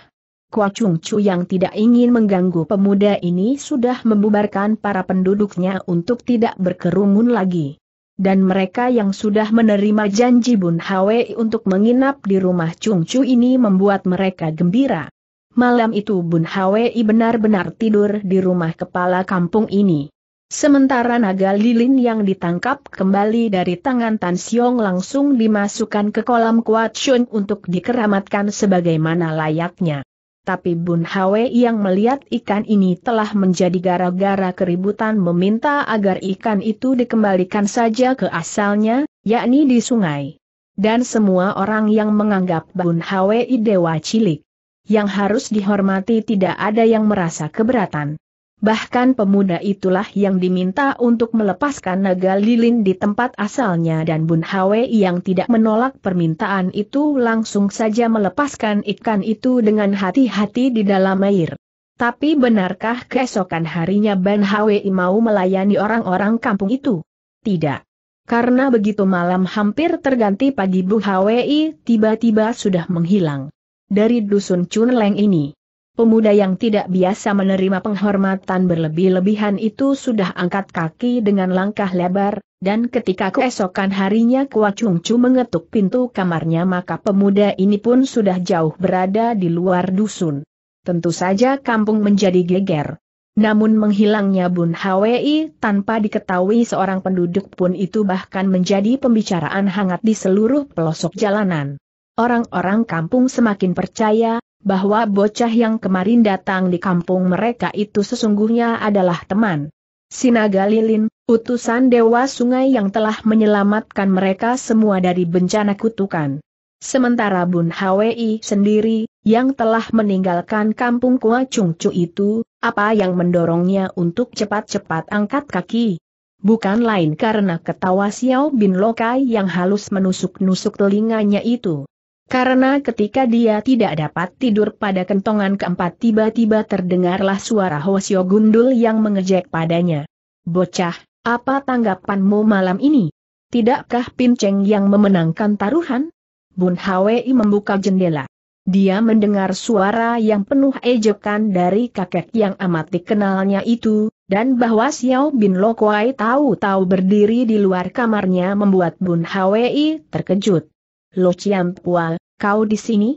Kua Chung Chu yang tidak ingin mengganggu pemuda ini sudah membubarkan para penduduknya untuk tidak berkerumun lagi. Dan mereka yang sudah menerima janji Bun Hwei untuk menginap di rumah Chung Chu ini membuat mereka gembira. Malam itu Bun Hwei benar-benar tidur di rumah kepala kampung ini. Sementara naga lilin yang ditangkap kembali dari tangan Tan Siong langsung dimasukkan ke kolam Kuat Shun untuk dikeramatkan sebagaimana layaknya tapi Bun Hwe yang melihat ikan ini telah menjadi gara-gara keributan meminta agar ikan itu dikembalikan saja ke asalnya, yakni di sungai. Dan semua orang yang menganggap Bun Hwe dewa cilik. Yang harus dihormati tidak ada yang merasa keberatan. Bahkan pemuda itulah yang diminta untuk melepaskan naga lilin di tempat asalnya dan Bun Hwe yang tidak menolak permintaan itu langsung saja melepaskan ikan itu dengan hati-hati di dalam air. Tapi benarkah keesokan harinya Ban Hwe mau melayani orang-orang kampung itu? Tidak. Karena begitu malam hampir terganti pagi Bu Hwe tiba-tiba sudah menghilang. Dari dusun Leng ini Pemuda yang tidak biasa menerima penghormatan berlebih-lebihan itu sudah angkat kaki dengan langkah lebar, dan ketika keesokan harinya Kua Chung Chu mengetuk pintu kamarnya maka pemuda ini pun sudah jauh berada di luar dusun. Tentu saja kampung menjadi geger. Namun menghilangnya Bun Hwi tanpa diketahui seorang penduduk pun itu bahkan menjadi pembicaraan hangat di seluruh pelosok jalanan. Orang-orang kampung semakin percaya bahwa bocah yang kemarin datang di kampung mereka itu sesungguhnya adalah teman. Sinaga Lilin, utusan Dewa Sungai yang telah menyelamatkan mereka semua dari bencana kutukan. Sementara Bun Hwi sendiri, yang telah meninggalkan kampung Kua Chung Chu itu, apa yang mendorongnya untuk cepat-cepat angkat kaki? Bukan lain karena ketawa Xiao Bin Lokai yang halus menusuk-nusuk telinganya itu. Karena ketika dia tidak dapat tidur pada kentongan keempat tiba-tiba terdengarlah suara Hosio Gundul yang mengejek padanya. Bocah, apa tanggapanmu malam ini? Tidakkah Pinceng yang memenangkan taruhan? Bun Hwi membuka jendela. Dia mendengar suara yang penuh ejekan dari kakek yang amat dikenalnya itu, dan bahwa Xiao Bin Lokwai tahu-tahu berdiri di luar kamarnya membuat Bun Hwi terkejut. Lo Pua, kau di sini?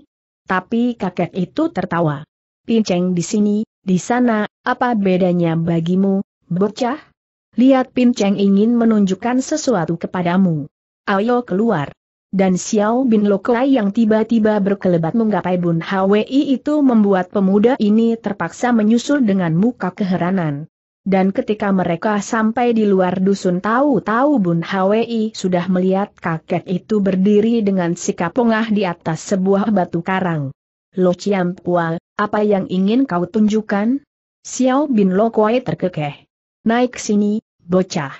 Tapi kakek itu tertawa. Pinceng di sini, di sana, apa bedanya bagimu, bocah? Lihat Pinceng ingin menunjukkan sesuatu kepadamu. Ayo keluar. Dan Xiao Bin Lokai yang tiba-tiba berkelebat menggapai Bun Hwi itu membuat pemuda ini terpaksa menyusul dengan muka keheranan dan ketika mereka sampai di luar dusun tahu-tahu Bun Hwi sudah melihat kakek itu berdiri dengan sikap pongah di atas sebuah batu karang. Lo Chiam Pua, apa yang ingin kau tunjukkan? Xiao Bin Lo Kuai terkekeh. Naik sini, bocah.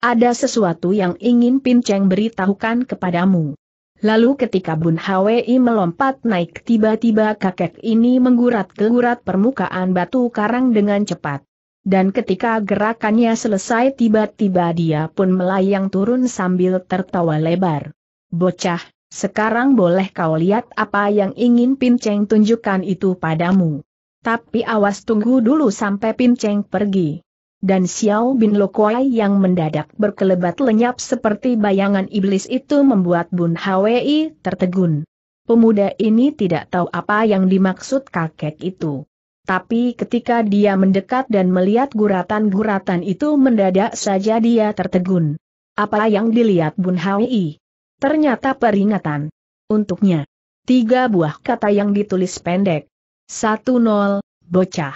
Ada sesuatu yang ingin Pin Cheng beritahukan kepadamu. Lalu ketika Bun Hwi melompat naik tiba-tiba kakek ini menggurat-gurat permukaan batu karang dengan cepat. Dan ketika gerakannya selesai tiba-tiba dia pun melayang turun sambil tertawa lebar. Bocah, sekarang boleh kau lihat apa yang ingin Pinceng tunjukkan itu padamu. Tapi awas tunggu dulu sampai Pinceng pergi. Dan Xiao Bin Lokoai yang mendadak berkelebat lenyap seperti bayangan iblis itu membuat Bun Hwi tertegun. Pemuda ini tidak tahu apa yang dimaksud kakek itu. Tapi ketika dia mendekat dan melihat guratan-guratan itu mendadak saja dia tertegun. Apa yang dilihat Bun Hai? Ternyata peringatan. Untuknya. Tiga buah kata yang ditulis pendek. Satu nol, bocah.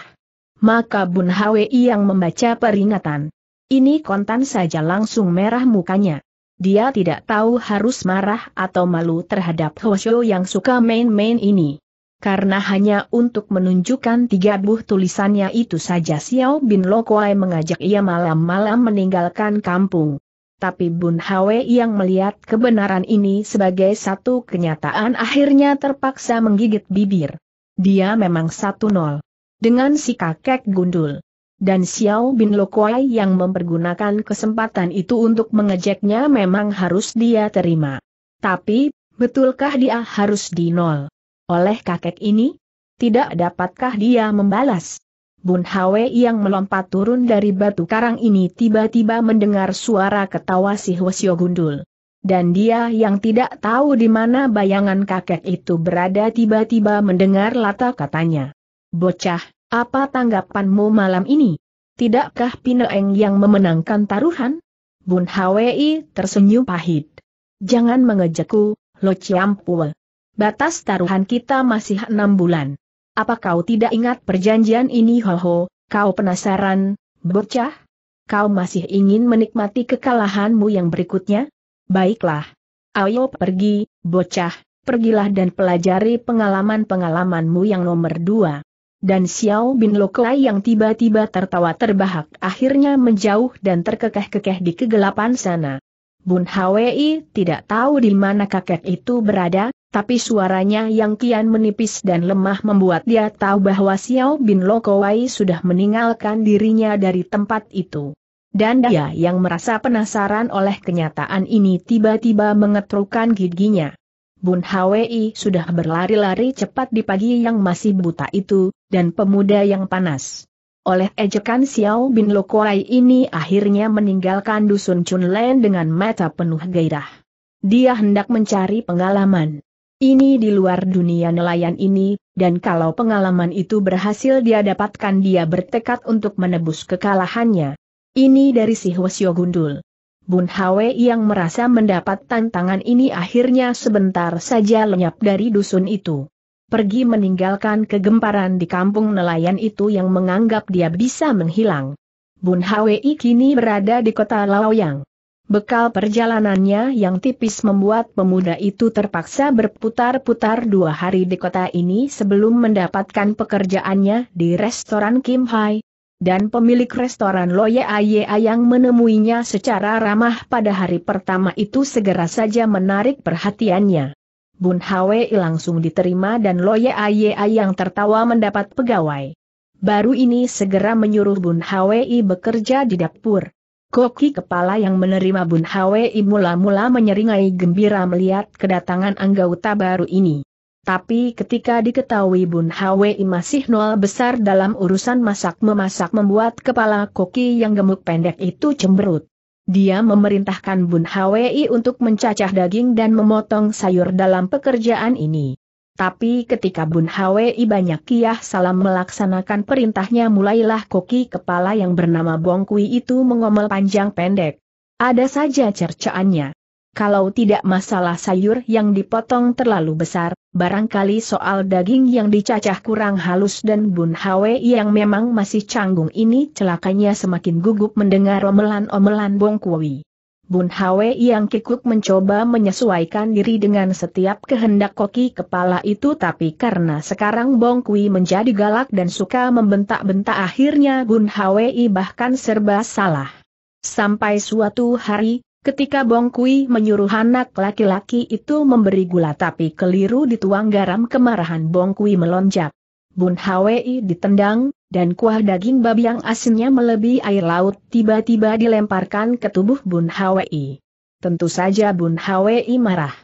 Maka Bun Hai yang membaca peringatan. Ini kontan saja langsung merah mukanya. Dia tidak tahu harus marah atau malu terhadap Hoshio yang suka main-main ini karena hanya untuk menunjukkan tiga buh tulisannya itu saja Xiao Bin Lokoai mengajak ia malam-malam meninggalkan kampung. Tapi Bun Hwe yang melihat kebenaran ini sebagai satu kenyataan akhirnya terpaksa menggigit bibir. Dia memang satu nol. Dengan si kakek gundul. Dan Xiao Bin Lokoai yang mempergunakan kesempatan itu untuk mengejeknya memang harus dia terima. Tapi, betulkah dia harus di nol? oleh kakek ini? Tidak dapatkah dia membalas? Bun Hwe yang melompat turun dari batu karang ini tiba-tiba mendengar suara ketawa si Hwasyo Gundul. Dan dia yang tidak tahu di mana bayangan kakek itu berada tiba-tiba mendengar lata katanya. Bocah, apa tanggapanmu malam ini? Tidakkah pineeng yang memenangkan taruhan? Bun Hwi tersenyum pahit. Jangan mengejekku, Lo ciampul batas taruhan kita masih enam bulan. Apa kau tidak ingat perjanjian ini Ho ho. kau penasaran, bocah? Kau masih ingin menikmati kekalahanmu yang berikutnya? Baiklah. Ayo pergi, bocah, pergilah dan pelajari pengalaman-pengalamanmu yang nomor dua. Dan Xiao Bin Lokai yang tiba-tiba tertawa terbahak akhirnya menjauh dan terkekeh-kekeh di kegelapan sana. Bun Hwi tidak tahu di mana kakek itu berada, tapi suaranya yang kian menipis dan lemah membuat dia tahu bahwa Xiao Bin Lokowai sudah meninggalkan dirinya dari tempat itu. Dan dia yang merasa penasaran oleh kenyataan ini tiba-tiba mengetrukan giginya. Bun Hwi sudah berlari-lari cepat di pagi yang masih buta itu, dan pemuda yang panas. Oleh ejekan Xiao Bin Lokowai ini akhirnya meninggalkan dusun Chunlen dengan mata penuh gairah. Dia hendak mencari pengalaman. Ini di luar dunia nelayan ini, dan kalau pengalaman itu berhasil dia dapatkan dia bertekad untuk menebus kekalahannya. Ini dari si Hwasyo Gundul. Bun Hwe yang merasa mendapat tantangan ini akhirnya sebentar saja lenyap dari dusun itu. Pergi meninggalkan kegemparan di kampung nelayan itu yang menganggap dia bisa menghilang. Bun Hwe kini berada di kota Laoyang. Bekal perjalanannya yang tipis membuat pemuda itu terpaksa berputar-putar dua hari di kota ini sebelum mendapatkan pekerjaannya di restoran Kim Hai. Dan pemilik restoran Loye Aye yang menemuinya secara ramah pada hari pertama itu segera saja menarik perhatiannya. Bun Hwei langsung diterima dan Loye Aye yang tertawa mendapat pegawai. Baru ini segera menyuruh Bun Hwei bekerja di dapur. Koki kepala yang menerima Bun Hwi mula-mula menyeringai gembira melihat kedatangan anggota baru ini. Tapi ketika diketahui Bun Hwi masih nol besar dalam urusan masak-memasak membuat kepala koki yang gemuk pendek itu cemberut. Dia memerintahkan Bun I untuk mencacah daging dan memotong sayur dalam pekerjaan ini. Tapi ketika Bun Hwi banyak kiah salam melaksanakan perintahnya mulailah koki kepala yang bernama Bongkui itu mengomel panjang pendek. Ada saja cercaannya. Kalau tidak masalah sayur yang dipotong terlalu besar, barangkali soal daging yang dicacah kurang halus dan Bun Hwe yang memang masih canggung ini celakanya semakin gugup mendengar omelan-omelan Bong Kui. Bun Hwe yang kikuk mencoba menyesuaikan diri dengan setiap kehendak koki kepala itu tapi karena sekarang Bong Kui menjadi galak dan suka membentak-bentak akhirnya Bun Hwe bahkan serba salah. Sampai suatu hari, ketika Bong Kui menyuruh anak laki-laki itu memberi gula tapi keliru dituang garam kemarahan Bong Kui melonjak. Bun Hwi ditendang, dan kuah daging babi yang asinnya melebihi air laut tiba-tiba dilemparkan ke tubuh Bun Hwi. Tentu saja Bun Hwi marah.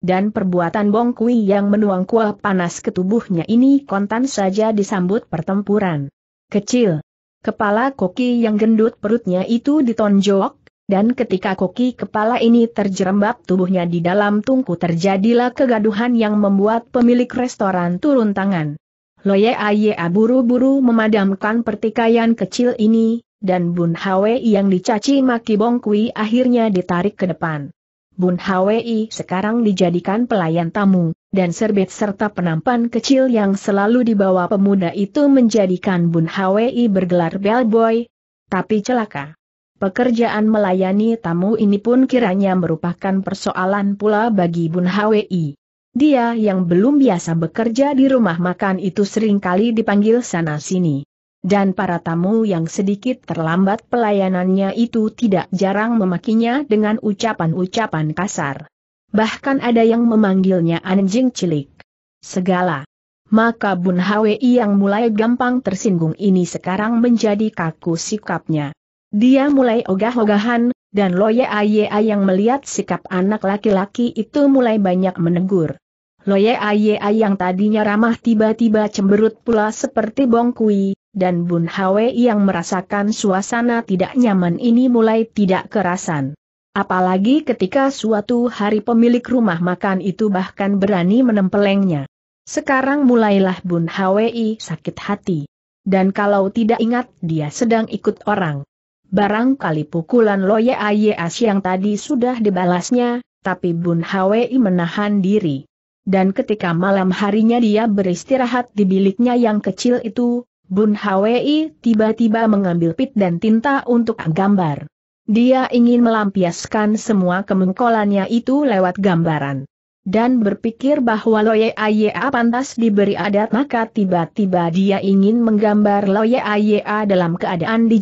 Dan perbuatan Bong Kui yang menuang kuah panas ke tubuhnya ini kontan saja disambut pertempuran. Kecil. Kepala koki yang gendut perutnya itu ditonjok, dan ketika koki kepala ini terjerembab tubuhnya di dalam tungku terjadilah kegaduhan yang membuat pemilik restoran turun tangan. Loye Aye buru-buru memadamkan pertikaian kecil ini, dan Bun Hwei yang dicaci maki Bong akhirnya ditarik ke depan. Bun Hwei sekarang dijadikan pelayan tamu, dan serbet serta penampan kecil yang selalu dibawa pemuda itu menjadikan Bun Hwei bergelar bellboy. Tapi celaka. Pekerjaan melayani tamu ini pun kiranya merupakan persoalan pula bagi Bun Hwei. Dia yang belum biasa bekerja di rumah makan itu sering kali dipanggil sana-sini. Dan para tamu yang sedikit terlambat pelayanannya itu tidak jarang memakinya dengan ucapan-ucapan kasar. Bahkan ada yang memanggilnya anjing cilik. Segala. Maka Bun Hwi yang mulai gampang tersinggung ini sekarang menjadi kaku sikapnya. Dia mulai ogah-ogahan, dan Loye Aye yang melihat sikap anak laki-laki itu mulai banyak menegur. Loye Aye yang tadinya ramah tiba-tiba cemberut pula seperti bongkui, dan Bun Hwe yang merasakan suasana tidak nyaman ini mulai tidak kerasan. Apalagi ketika suatu hari pemilik rumah makan itu bahkan berani menempelengnya. Sekarang mulailah Bun Hwi sakit hati. Dan kalau tidak ingat dia sedang ikut orang. Barangkali pukulan Loye Ayes yang tadi sudah dibalasnya, tapi Bun Hwi menahan diri. Dan ketika malam harinya dia beristirahat di biliknya yang kecil itu, Bun Hwi tiba-tiba mengambil pit dan tinta untuk gambar. Dia ingin melampiaskan semua kemengkolannya itu lewat gambaran. Dan berpikir bahwa Loye Ayea pantas diberi adat maka tiba-tiba dia ingin menggambar Loye Ayea dalam keadaan di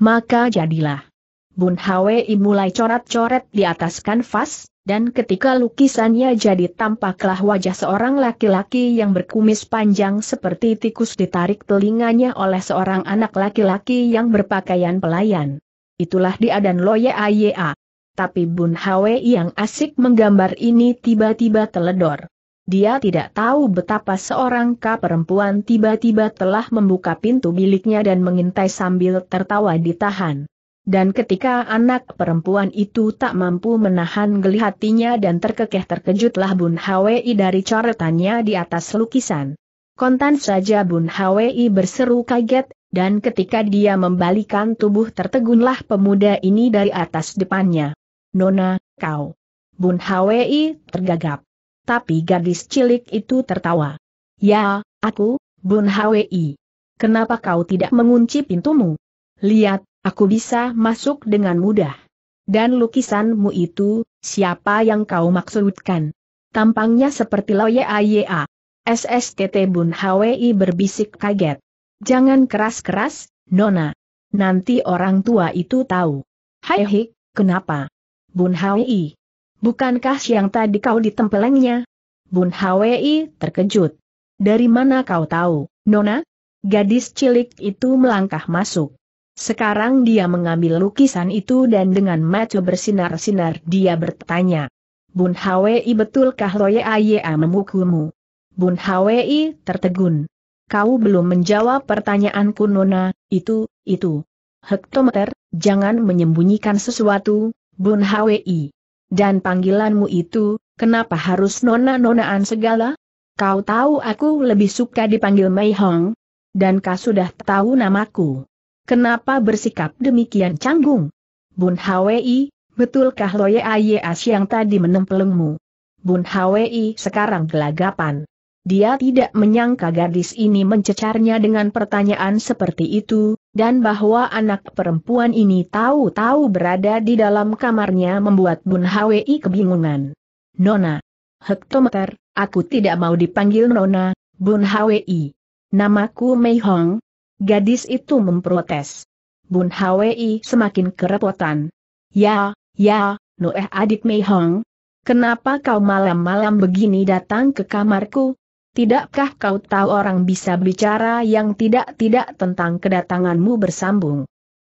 maka jadilah. Bun Hwei mulai coret-coret di atas kanvas, dan ketika lukisannya jadi tampaklah wajah seorang laki-laki yang berkumis panjang seperti tikus ditarik telinganya oleh seorang anak laki-laki yang berpakaian pelayan. Itulah dia dan Loye Aya. tapi Bun Hwei yang asik menggambar ini tiba-tiba teledor. Dia tidak tahu betapa seorang ka perempuan tiba-tiba telah membuka pintu biliknya dan mengintai sambil tertawa ditahan. Dan ketika anak perempuan itu tak mampu menahan geli hatinya dan terkekeh terkejutlah Bun Hwi dari coretannya di atas lukisan. Kontan saja Bun Hwi berseru kaget, dan ketika dia membalikan tubuh tertegunlah pemuda ini dari atas depannya. Nona, kau. Bun Hwi tergagap tapi gadis cilik itu tertawa. Ya, aku, Bun Hwi. Kenapa kau tidak mengunci pintumu? Lihat, aku bisa masuk dengan mudah. Dan lukisanmu itu, siapa yang kau maksudkan? Tampangnya seperti Loye Aye SSTT Bun Hwi berbisik kaget. Jangan keras-keras, Nona. Nanti orang tua itu tahu. Hai hik, kenapa? Bun Hwi. Bukankah siang tadi kau ditempelengnya? Bun Hwi terkejut. Dari mana kau tahu, Nona? Gadis cilik itu melangkah masuk. Sekarang dia mengambil lukisan itu dan dengan mata bersinar-sinar dia bertanya. Bun Hwi betulkah Loye Aye memukumu? Bun Hwi tertegun. Kau belum menjawab pertanyaanku Nona, itu, itu. Hektometer, jangan menyembunyikan sesuatu, Bun Hwi. Dan panggilanmu itu, kenapa harus nona-nonaan segala? Kau tahu aku lebih suka dipanggil Mei Hong. Dan kau sudah tahu namaku. Kenapa bersikap demikian canggung? Bun Hwi, betulkah Loye Aye As yang tadi menempelengmu? Bun Hwi sekarang gelagapan. Dia tidak menyangka gadis ini mencecarnya dengan pertanyaan seperti itu, dan bahwa anak perempuan ini tahu-tahu berada di dalam kamarnya membuat Bun Hwi kebingungan. Nona. Hektometer, aku tidak mau dipanggil Nona, Bun Hwi. Namaku Mei Hong. Gadis itu memprotes. Bun Hwi semakin kerepotan. Ya, ya, Noeh adik Mei Hong. Kenapa kau malam-malam begini datang ke kamarku? tidakkah kau tahu orang bisa bicara yang tidak-tidak tentang kedatanganmu bersambung